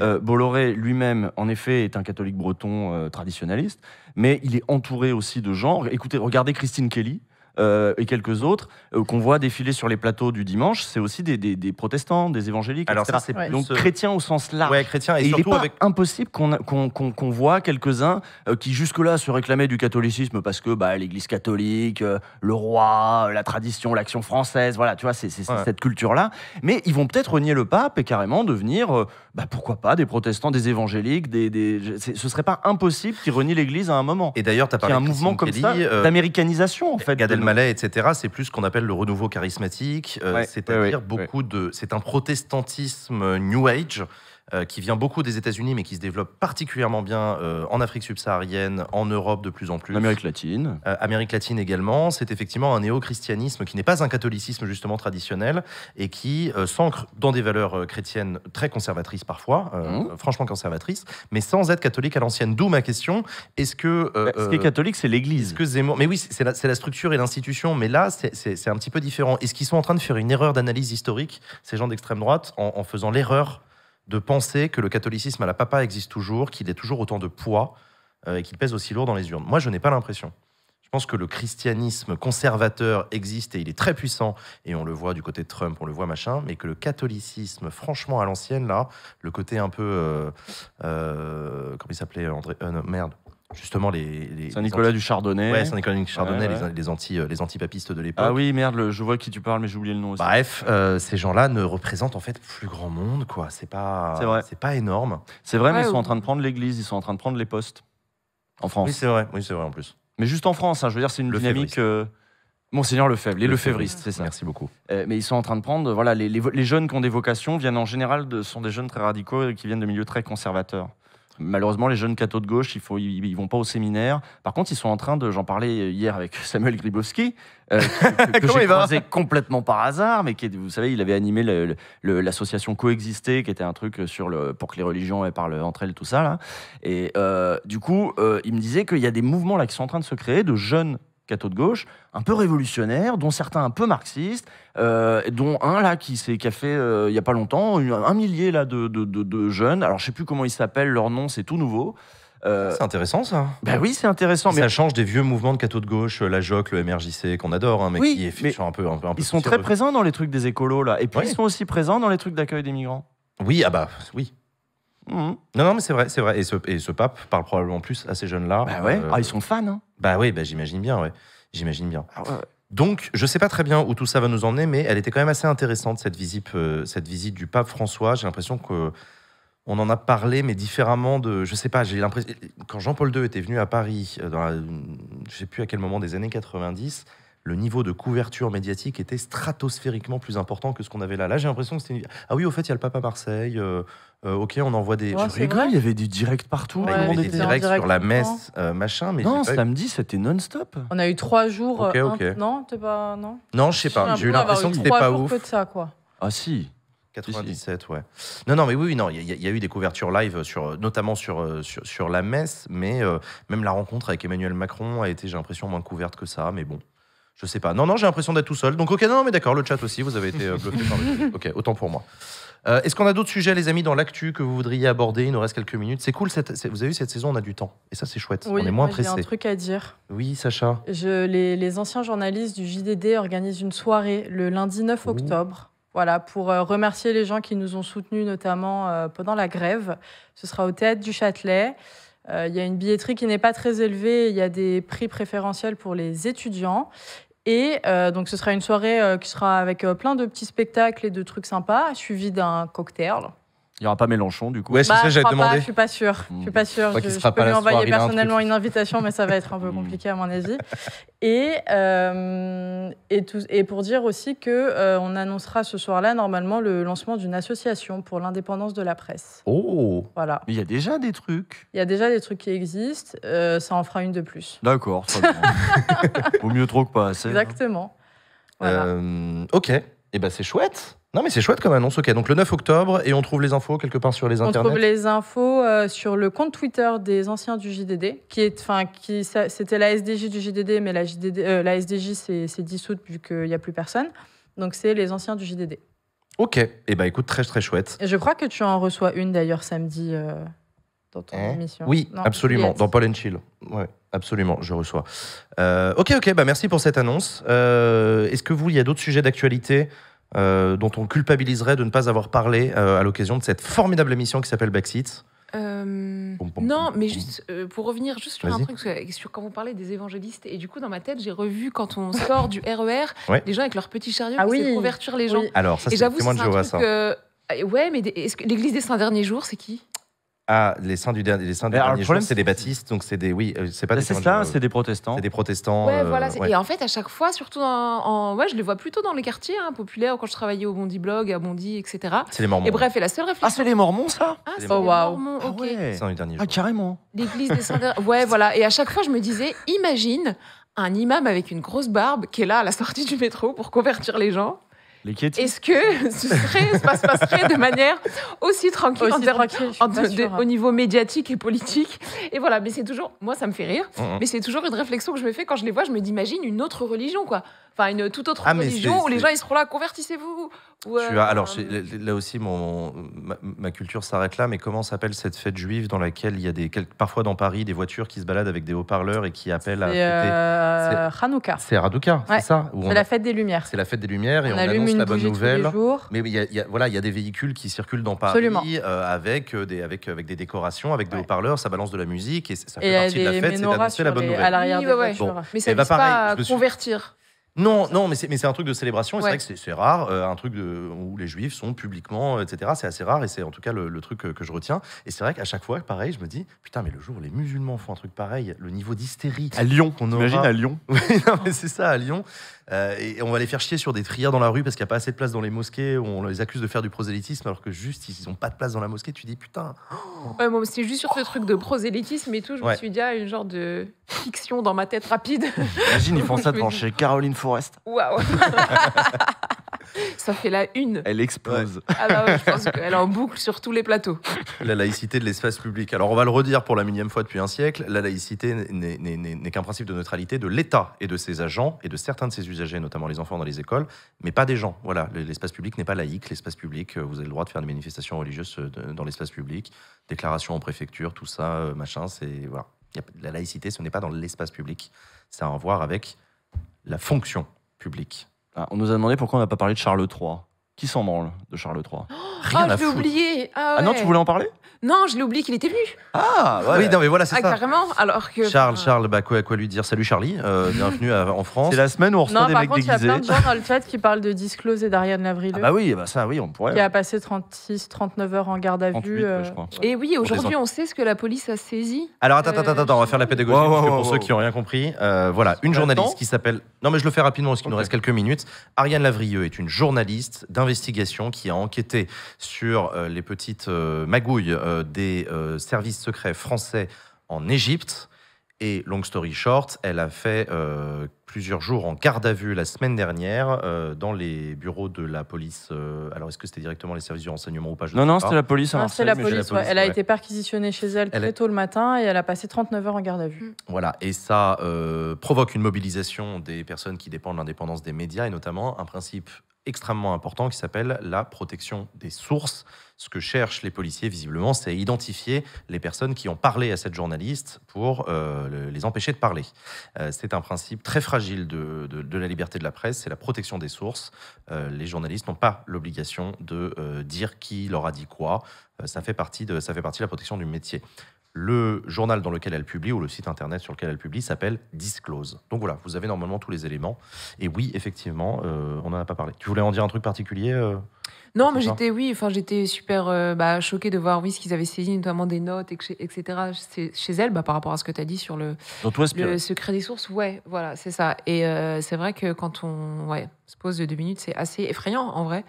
euh, Bolloré. lui-même, en effet, est un catholique breton traditionaliste euh, traditionnaliste, mais il est entouré aussi de gens. Écoutez, regardez Christine Kelly. Euh, et quelques autres euh, qu'on voit défiler sur les plateaux du dimanche, c'est aussi des, protestants, des évangéliques, Alors etc. Ça, Donc euh, chrétiens au sens large. Ouais, chrétien, et, surtout il impossible qu'on voit quelques-uns qui jusque-là se réclamaient du catholicisme parce que bah, l'Église catholique, le roi, la tradition, l'action française, voilà, tu vois, c'est cette culture-là. Mais ils vont peut-être renier le pape et carrément devenir, bah, pourquoi pas, des protestants, des évangéliques, des, des... ce serait pas impossible qu'ils renient l'Église à un moment. Et d'ailleurs, tu as parlé un mouvement comme ça d'américanisation, en fait. Malais, etc., c'est plus ce qu'on appelle le renouveau charismatique, euh, c'est-à-dire beaucoup de. C'est un protestantisme New Age euh, qui vient beaucoup des États-Unis, mais qui se développe particulièrement bien euh, en Afrique subsaharienne, en Europe de plus en plus. Amérique latine. Euh, Amérique latine également. C'est effectivement un néo-christianisme qui n'est pas un catholicisme justement traditionnel et qui s'ancre dans des valeurs chrétiennes très conservatrices parfois, mmh. franchement conservatrices, mais sans être catholique à l'ancienne. D'où ma question est-ce que. Bah, ce qui est catholique, c'est l'Église. Mais oui, c'est la, structure et l'institution, mais là, c'est un petit peu différent. Est-ce qu'ils sont en train de faire une erreur d'analyse historique, ces gens d'extrême droite, en, en faisant l'erreur de penser que le catholicisme à la papa existe toujours, qu'il ait toujours autant de poids euh, et qu'il pèse aussi lourd dans les urnes. Moi, je n'ai pas l'impression. Je pense que le christianisme conservateur existe et il est très puissant, et on le voit du côté de Trump, on le voit machin, mais que le catholicisme, franchement, à l'ancienne, là, le côté un peu. Euh, euh comment il s'appelait André euh, Merde justement les, Saint-Nicolas du Chardonnay. Ouais, Saint-Nicolas du Les, anti, euh, les antipapistes de l'époque. Ah oui, merde, je vois qui tu parles, mais j'ai oublié le nom bah, aussi. Bref, euh, ces gens-là ne représentent en fait plus grand monde, quoi. C'est pas, c'est pas énorme. C'est vrai, mais ils sont en train de prendre l'église, ils sont en train de prendre les postes en France. Oui, c'est vrai. Oui, c'est vrai en plus. Mais juste en France, hein, je veux dire, c'est une dynamique. Euh, Monseigneur Lefebvre, les Lefebvristes, c'est ça. Merci beaucoup. mais ils sont en train de prendre, voilà, les, jeunes qui ont des vocations viennent en général de, sont des jeunes très radicaux et qui viennent de milieux très conservateurs. Malheureusement, les jeunes cathos de gauche, ils, faut, ils, vont pas au séminaire. Par contre, ils sont en train de. J'en parlais hier avec (laughs) Samuel Gribowski, euh, que, (laughs) j'ai croisé complètement par hasard, mais qui, vous savez, il avait animé l'association Coexister, qui était un truc sur le, pour que les religions parlent entre elles, tout ça. Là. Et euh, du coup, euh, il me disait qu'il y a des mouvements là qui sont en train de se créer de jeunes cateau de gauche, un peu révolutionnaire, dont certains un peu marxistes, euh, dont un là qui, s'est a fait euh, il n'y a pas longtemps un millier là de, jeunes. Alors je sais plus comment ils s'appellent, leur nom c'est tout nouveau. Euh, c'est intéressant ça. Ben oui, c'est intéressant. mais Ça change des vieux mouvements de cateau de gauche, la JOC, le MRJC qu'on adore, hein, mais qui est mais un peu, Ils sont très présents dans les trucs des écolos là, et puis ils sont aussi présents dans les trucs d'accueil des migrants. Oui, ah bah oui. Mmh. Non, non, mais c'est vrai, c'est vrai. Et ce, pape parle probablement plus à ces jeunes-là. Bah ouais. ah, ils sont fans. Hein. Bah oui, bah j'imagine bien, ouais. J'imagine bien. Ah Donc, je ne sais pas très bien où tout ça va nous emmener, mais elle était quand même assez intéressante, cette visite, euh, cette visite du pape François. J'ai l'impression qu'on en a parlé, mais différemment de. Je sais pas, j'ai l'impression. Quand Jean-Paul II était venu à Paris, euh, dans je sais plus à quel moment des années 90, le niveau de couverture médiatique était stratosphériquement plus important que ce qu'on avait là. Là, j'ai l'impression que c'était Ah oui, au fait, il y a le Papa Marseille. Euh, euh, ok, on envoie des. Ouais, il y avait des direct partout. il y des, directs direct sur la messe, euh, machin. Mais non, samedi, c'était non-stop. On a eu trois jours. OK, OK. Non, pas... non. Non, je sais pas. J'ai eu l'impression que c'était pas ouf. Que de ça, quoi. Ah si. 97, ouais. Non, non, mais oui, non, il y, a eu des couvertures live, sur, notamment sur, sur, la messe, mais même la rencontre avec Emmanuel Macron a été, j'ai l'impression, moins couverte que ça, mais bon. Je sais pas. Non, non, j'ai l'impression d'être tout seul. Donc, ok, non, mais d'accord, le chat aussi, vous avez été euh, bloqué par le (laughs) Ok, autant pour moi. Euh, est-ce qu'on a d'autres sujets, les amis, dans l'actu que vous voudriez aborder Il nous reste quelques minutes. C'est cool, vous avez vu, cette saison, on a du temps. Et ça, c'est chouette. on est moins pressé. J'ai un truc à dire. Oui, Sacha. Je, les, anciens journalistes du JDD organisent une soirée le lundi 9 octobre. Voilà, pour euh, remercier les gens qui nous ont soutenus, notamment pendant la grève. Ce sera au théâtre du Châtelet. Il y a une billetterie qui n'est pas très élevée. Il y a des prix préférentiels pour les étudiants. Et euh, donc, ce sera une soirée euh, qui sera avec euh, plein de petits spectacles et de trucs sympas, suivi d'un cocktail. Il n'y aura pas Mélenchon, du coup. Ouais, c'est bah, ça j'avais demandé. je suis pas sûr. Je suis pas sûre. Je, mmh. peux lui envoyer personnellement une invitation, mais ça va être un peu mmh. compliqué, à mon avis. (laughs) Et, euh, et, tout, et pour dire aussi qu'on euh, on annoncera ce soir-là, normalement, le lancement d'une association pour l'indépendance de la presse. Oh Voilà. il y a déjà des trucs. Il y a déjà des trucs qui existent. Euh, ça en fera une de plus. D'accord. (laughs) Vaut mieux trop que pas assez. Hein. Exactement. ok. Et eh ben c'est chouette. Non, mais c'est chouette comme annonce. Ok, donc le 9 octobre, et on trouve les infos quelque part sur les internets. On trouve les infos euh, sur le compte Twitter des anciens du JDD, qui est, enfin, qui c'était la SDJ du JDD, mais la, JDD, euh, la SDJ s'est dissoute vu qu'il n'y a plus personne. Donc c'est les anciens du JDD. Ok, et eh ben écoute, très très chouette. Et je crois que tu en reçois une d'ailleurs samedi. Euh, dans ton eh émission. Oui, absolument, dans Paul and Chill. Ouais, absolument, je reçois. ok, ok, bah merci pour cette annonce. Est-ce que vous, il y a d'autres sujets d'actualité euh, dont on culpabiliserait de ne pas avoir parlé euh, à l'occasion de cette formidable émission qui s'appelle Backseat euh, non, mais juste pour revenir juste sur un truc sur quand vous parlez des évangélistes et du coup dans ma tête j'ai revu quand on sort du RER e des gens avec leur petits chariot ah oui, couverture les gens. Alors ça c'est un truc, ça. Ah, ouais, mais l'Église des Saints derniers jours c'est qui ah, les saints du dernier, jour, c'est des baptistes, donc c'est des, oui, euh, c'est pas bah, C'est ça, c'est des protestants. c'est des protestants. Euh, et en fait, à chaque fois, surtout en, ouais, je les vois plutôt dans les quartiers hein, populaires, quand je travaillais au Bondi Blog, à Bondi, etc. C'est les Mormons. Et bref, et la seule réflexion. Ah, c'est les Mormons, ça Ah, c'est les Mormons, ah ok. Saints du dernier Ah, carrément. L'église des Saints. Ouais, voilà. Et à chaque fois, je me disais, imagine un imam avec une grosse barbe qui est là à la sortie du métro pour convertir les gens. Est-ce que ce serait, se de manière aussi tranquille, au niveau médiatique et politique Et voilà, mais c'est toujours, moi ça me fait rire, mais c'est toujours une réflexion que je me fais quand je les vois, je me dis, imagine une autre religion, quoi enfin une toute autre ah, où les gens ils seront là convertissez-vous. Euh, alors euh, là aussi mon ma, culture s'arrête là, mais comment s'appelle cette fête juive dans laquelle il y a des parfois dans Paris des voitures qui se baladent avec des haut-parleurs et qui appellent à euh... C'est Hanouka. C'est Hanouka, c'est ça. C'est la fête des lumières. C'est la fête des lumières et on, annonce la bonne nouvelle. Mais il y a, voilà il y a des véhicules qui circulent dans Paris euh, avec des avec avec des décorations, avec des haut-parleurs, ça balance de la musique et ça fait partie de la fête, c'est d'annoncer la bonne nouvelle. À mais ça eh ne ben, pas convertir. Non, mais c'est, un truc de célébration. C'est vrai que rare, euh, un truc où les juifs sont publiquement, etc. C'est assez rare et c'est en tout cas le, truc que, je retiens. Et c'est vrai qu'à chaque fois, pareil, je me dis putain, mais le jour où les musulmans font un truc pareil, le niveau d'hystérie. À Lyon, qu'on imagine à Lyon. (laughs) c'est ça, à Lyon. Euh, et on va les faire chier sur des trières dans la rue parce qu'il n'y a pas assez de place dans les mosquées. on les accuse de faire du prosélytisme alors que juste ils n'ont pas de place dans la mosquée. Tu dis putain. (gasps) Ouais, moi, c'est juste sur ce truc de prosélytisme et tout. Je me suis dit, ah, une genre de (laughs) fiction dans ma tête rapide. (laughs) Imagine, ils font ça devant chez Caroline Forest. Waouh (laughs) Ça fait la une. Elle explose. Ah bah je pense qu'elle en boucle sur tous les plateaux. La laïcité de l'espace public. Alors on va le redire pour la millième fois depuis un siècle, la laïcité n'est qu'un principe de neutralité de l'État et de ses agents et de certains de ses usagers notamment les enfants dans les écoles, mais pas des gens. Voilà, l'espace public n'est pas laïque. L'espace public, euh, vous avez le droit de faire des manifestations religieuses euh, dans l'espace public, déclaration en préfecture, tout ça, euh, machin. C'est voilà. La laïcité, ce n'est pas dans l'espace public. Ça a à voir avec la fonction publique. Ah, on nous a demandé pourquoi on n'a pas parlé de Charles III. Qui s'en branle de Charles III oh, Rien oh, je l'ai oublié. Ah, ah non, tu voulais en parler Non, je l'ai oublié qu'il était venu. Ah, oui, non, mais voilà, c'est Ah, ça. carrément. Alors que. Charles, Charles, bah, quoi, quoi lui dire Salut Charlie, euh, (laughs) bienvenue en France. C'est la semaine où on reçoit Non, par contre, il y a plein de gens dans le chat qui parlent de Disclose et d'Ariane Lavrieux. Ah bah oui, bah ça, oui, on pourrait. qui a hein. passé 36, 39 heures en garde à vue. Euh, je crois. Et oui, aujourd'hui, on sait ce que la police a saisi. Alors attends, attends, attends, on va faire la pédagogie pour ceux qui n'ont rien compris, euh, voilà, une journaliste qui s'appelle. Non, mais je le fais rapidement parce qu'il nous reste quelques minutes. Ariane Lavrieux est une journaliste d'un Investigation qui a enquêté sur euh, les petites euh, magouilles euh, des services secrets français en Égypte. Et long story short, elle a fait plusieurs jours en garde à vue la semaine dernière dans les bureaux de la police. alors, est-ce que c'était directement les services du renseignement ou pas Non, non, c'était la police la, police, Elle a été perquisitionnée chez elle, très tôt le matin et elle a passé 39 heures en garde à vue. Mm. Voilà, et ça provoque une mobilisation des personnes qui dépendent de l'indépendance des médias et notamment un principe extrêmement important qui s'appelle la protection des sources. Ce que cherchent les policiers, visiblement, c'est identifier les personnes qui ont parlé à cette journaliste pour euh, les empêcher de parler. Euh, c'est un principe très fragile de, la liberté de la presse, c'est la protection des sources. Euh, les journalistes n'ont pas l'obligation de dire qui leur a dit quoi. ça, fait partie de, ça fait partie de la protection du métier. Le journal dans lequel elle publie ou le site internet sur lequel elle publie s'appelle Disclose. Donc voilà, vous avez normalement tous les éléments. Et oui, effectivement, euh, on n'en a pas parlé. Tu voulais en dire un truc particulier euh, Non, mais j'étais oui, enfin j'étais super euh, bah, choquée de voir oui ce qu'ils avaient saisi, notamment des notes, etc. Chez elle, bah, par rapport à ce que tu as dit sur le, secret des sources. Ouais, voilà, c'est ça. Et c'est vrai que quand on ouais, se pose deux minutes, c'est assez effrayant en vrai.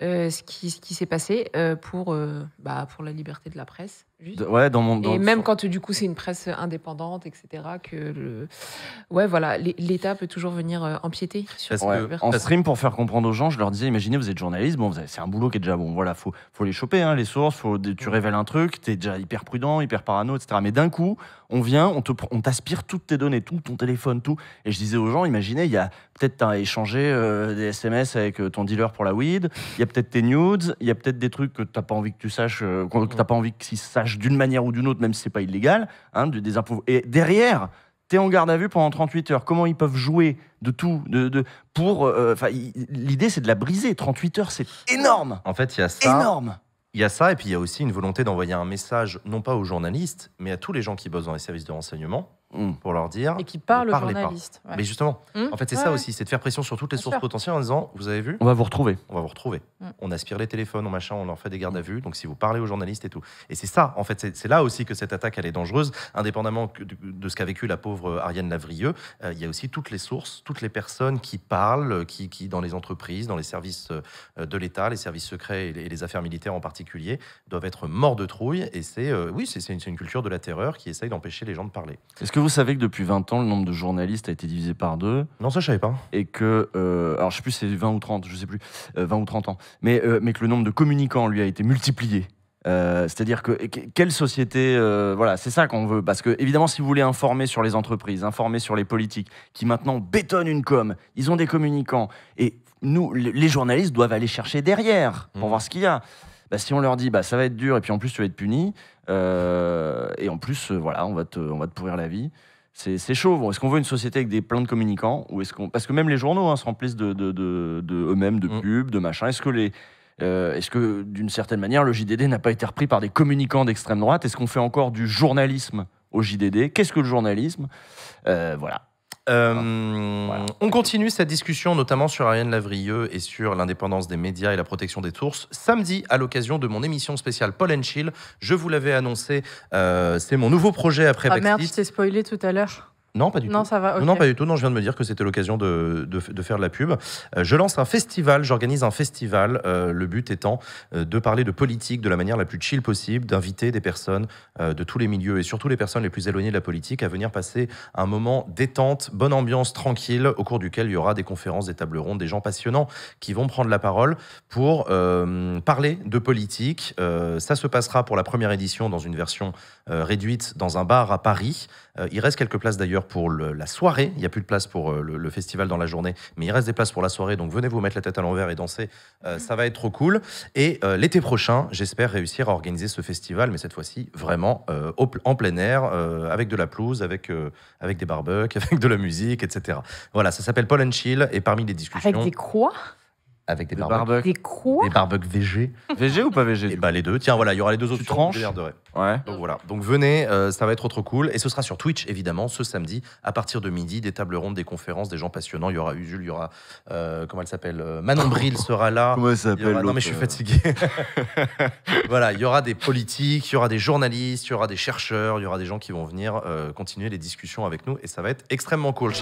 ce qui, ce qui s'est passé pour, bah, pour la liberté de la presse. Ouais, dans mon, et même quand du coup c'est une presse indépendante, etc., que le... ouais, voilà, l'État peut toujours venir euh, empiéter sur Parce En stream, pour faire comprendre aux gens, je leur disais imaginez, vous êtes journaliste, bon, c'est un boulot qui est déjà bon. Voilà, faut, faut les choper, hein, les sources, faut, tu mm. révèles un truc, tu es déjà hyper prudent, hyper parano, etc. Mais d'un coup, on vient, on, te, t'aspire toutes tes données, tout ton téléphone, tout. Et je disais aux gens imaginez, il y a peut-être t'as échangé euh, des SMS avec euh, ton dealer pour la weed, il y a peut-être tes nudes, il y a peut-être des trucs que t'as pas envie que tu saches, que t'as pas envie que sachent d'une manière ou d'une autre, même si c'est pas illégal, hein, des Et derrière, tu es en garde à vue pendant 38 heures. Comment ils peuvent jouer de tout de, pour euh, L'idée, c'est de la briser. 38 heures, c'est énorme. En fait, il y a ça. Énorme. Il y a ça, et puis il y a aussi une volonté d'envoyer un message, non pas aux journalistes, mais à tous les gens qui bossent dans les services de renseignement, Mm. pour leur dire. Et qui parle aux journalistes. Mais justement, mm. en fait, c'est ça aussi, c'est de faire pression sur toutes les sources potentielles en disant Vous avez vu On va vous retrouver. On va vous retrouver. Mm. On aspire les téléphones, on machin, on leur fait des gardes à vue. Donc, si vous parlez aux journalistes et tout. Et c'est ça, en fait, c'est là aussi que cette attaque, elle est dangereuse, indépendamment de, ce qu'a vécu la pauvre Ariane Lavrieux. Euh, il y a aussi toutes les sources, toutes les personnes qui parlent, euh, qui, dans les entreprises, dans les services euh, de l'État, les services secrets et les, affaires militaires en particulier, doivent être morts de trouille. Et c'est, oui, c'est une, culture de la terreur qui essaye d'empêcher les gens de parler. ce que vous savez que depuis 20 ans, le nombre de journalistes a été divisé par deux Non, ça, je savais pas. Et que, euh, alors je ne sais plus, c'est 20 ou 30, je ne sais plus, 20 euh, ou 30 ans. Mais, euh, mais que le nombre de communicants, lui, a été multiplié. C'est-à-dire que, quelle société, voilà, c'est ça qu'on veut. Parce que évidemment, si vous voulez informer sur les entreprises, informer sur les politiques, qui maintenant bétonnent une com, ils ont des communicants, et nous, les journalistes doivent aller chercher derrière pour mmh. voir ce qu'il y a. Bah, si on leur dit bah, ça va être dur et puis en plus tu vas être puni, euh, et en plus euh, voilà, on va, te, on va te pourrir la vie. C'est, c'est chaud. est-ce qu'on veut une société avec des plans de communicants ou est-ce qu'on... Parce que même les journaux hein, se remplissent de, de, eux-mêmes, de mm. pubs, de machin. Est-ce que les, euh, est-ce que, d'une certaine manière, le JDD n'a pas été repris par des communicants d'extrême droite Est-ce qu'on fait encore du journalisme au JDD Qu'est-ce que le journalisme Voilà. Euh, on continue cette discussion notamment sur Ariane Lavrieux et sur l'indépendance des médias et la protection des sources. Samedi, à l'occasion de mon émission spéciale Paul and Chill, je vous l'avais annoncé, euh, c'est mon nouveau projet après ah merde, je spoilé tout à l'heure. Non, pas du tout. Ça va, non, pas du tout. Non, je viens de me dire que c'était l'occasion de, faire de la pub. Euh, je lance un festival, j'organise un festival. Euh, le but étant euh, de parler de politique de la manière la plus chill possible, d'inviter des personnes de tous les milieux et surtout les personnes les plus éloignées de la politique à venir passer un moment détente, bonne ambiance, tranquille, au cours duquel il y aura des conférences, des tables rondes, des gens passionnants qui vont prendre la parole pour parler de politique. ça se passera pour la première édition dans une version réduite dans un bar à Paris. Euh, il reste quelques places d'ailleurs pour la soirée. Il n'y a plus de place pour euh, le, festival dans la journée, mais il reste des places pour la soirée. Donc venez vous mettre la tête à l'envers et danser. Euh, mhm. ça va être trop cool. Et l'été prochain, j'espère réussir à organiser ce festival, mais cette fois-ci vraiment en plein air, avec de la pelouse, avec, avec des barbecues, (laughs) avec de la musique, etc. Voilà, ça s'appelle Paul and Chill. Et parmi les discussions. Avec des croix avec des, barbecues. Des VG. VG ou pas VG eh bah ben, les deux. Tiens, voilà, il y aura les deux autres. Tu tranches Ouais. Donc voilà. Donc venez, euh, ça va être trop cool. Et ce sera sur Twitch, évidemment, ce samedi, à partir de midi, des tables rondes, des conférences, des gens passionnants. Il y aura Usul, il y aura. Euh, comment elle s'appelle euh, Manon Bril (laughs) sera là. Comment elle s'appelle Non, mais je suis fatigué. (laughs) voilà, il y aura des politiques, il y aura des journalistes, il y aura des chercheurs, il y aura des gens qui vont venir continuer les discussions avec nous. Et ça va être extrêmement cool.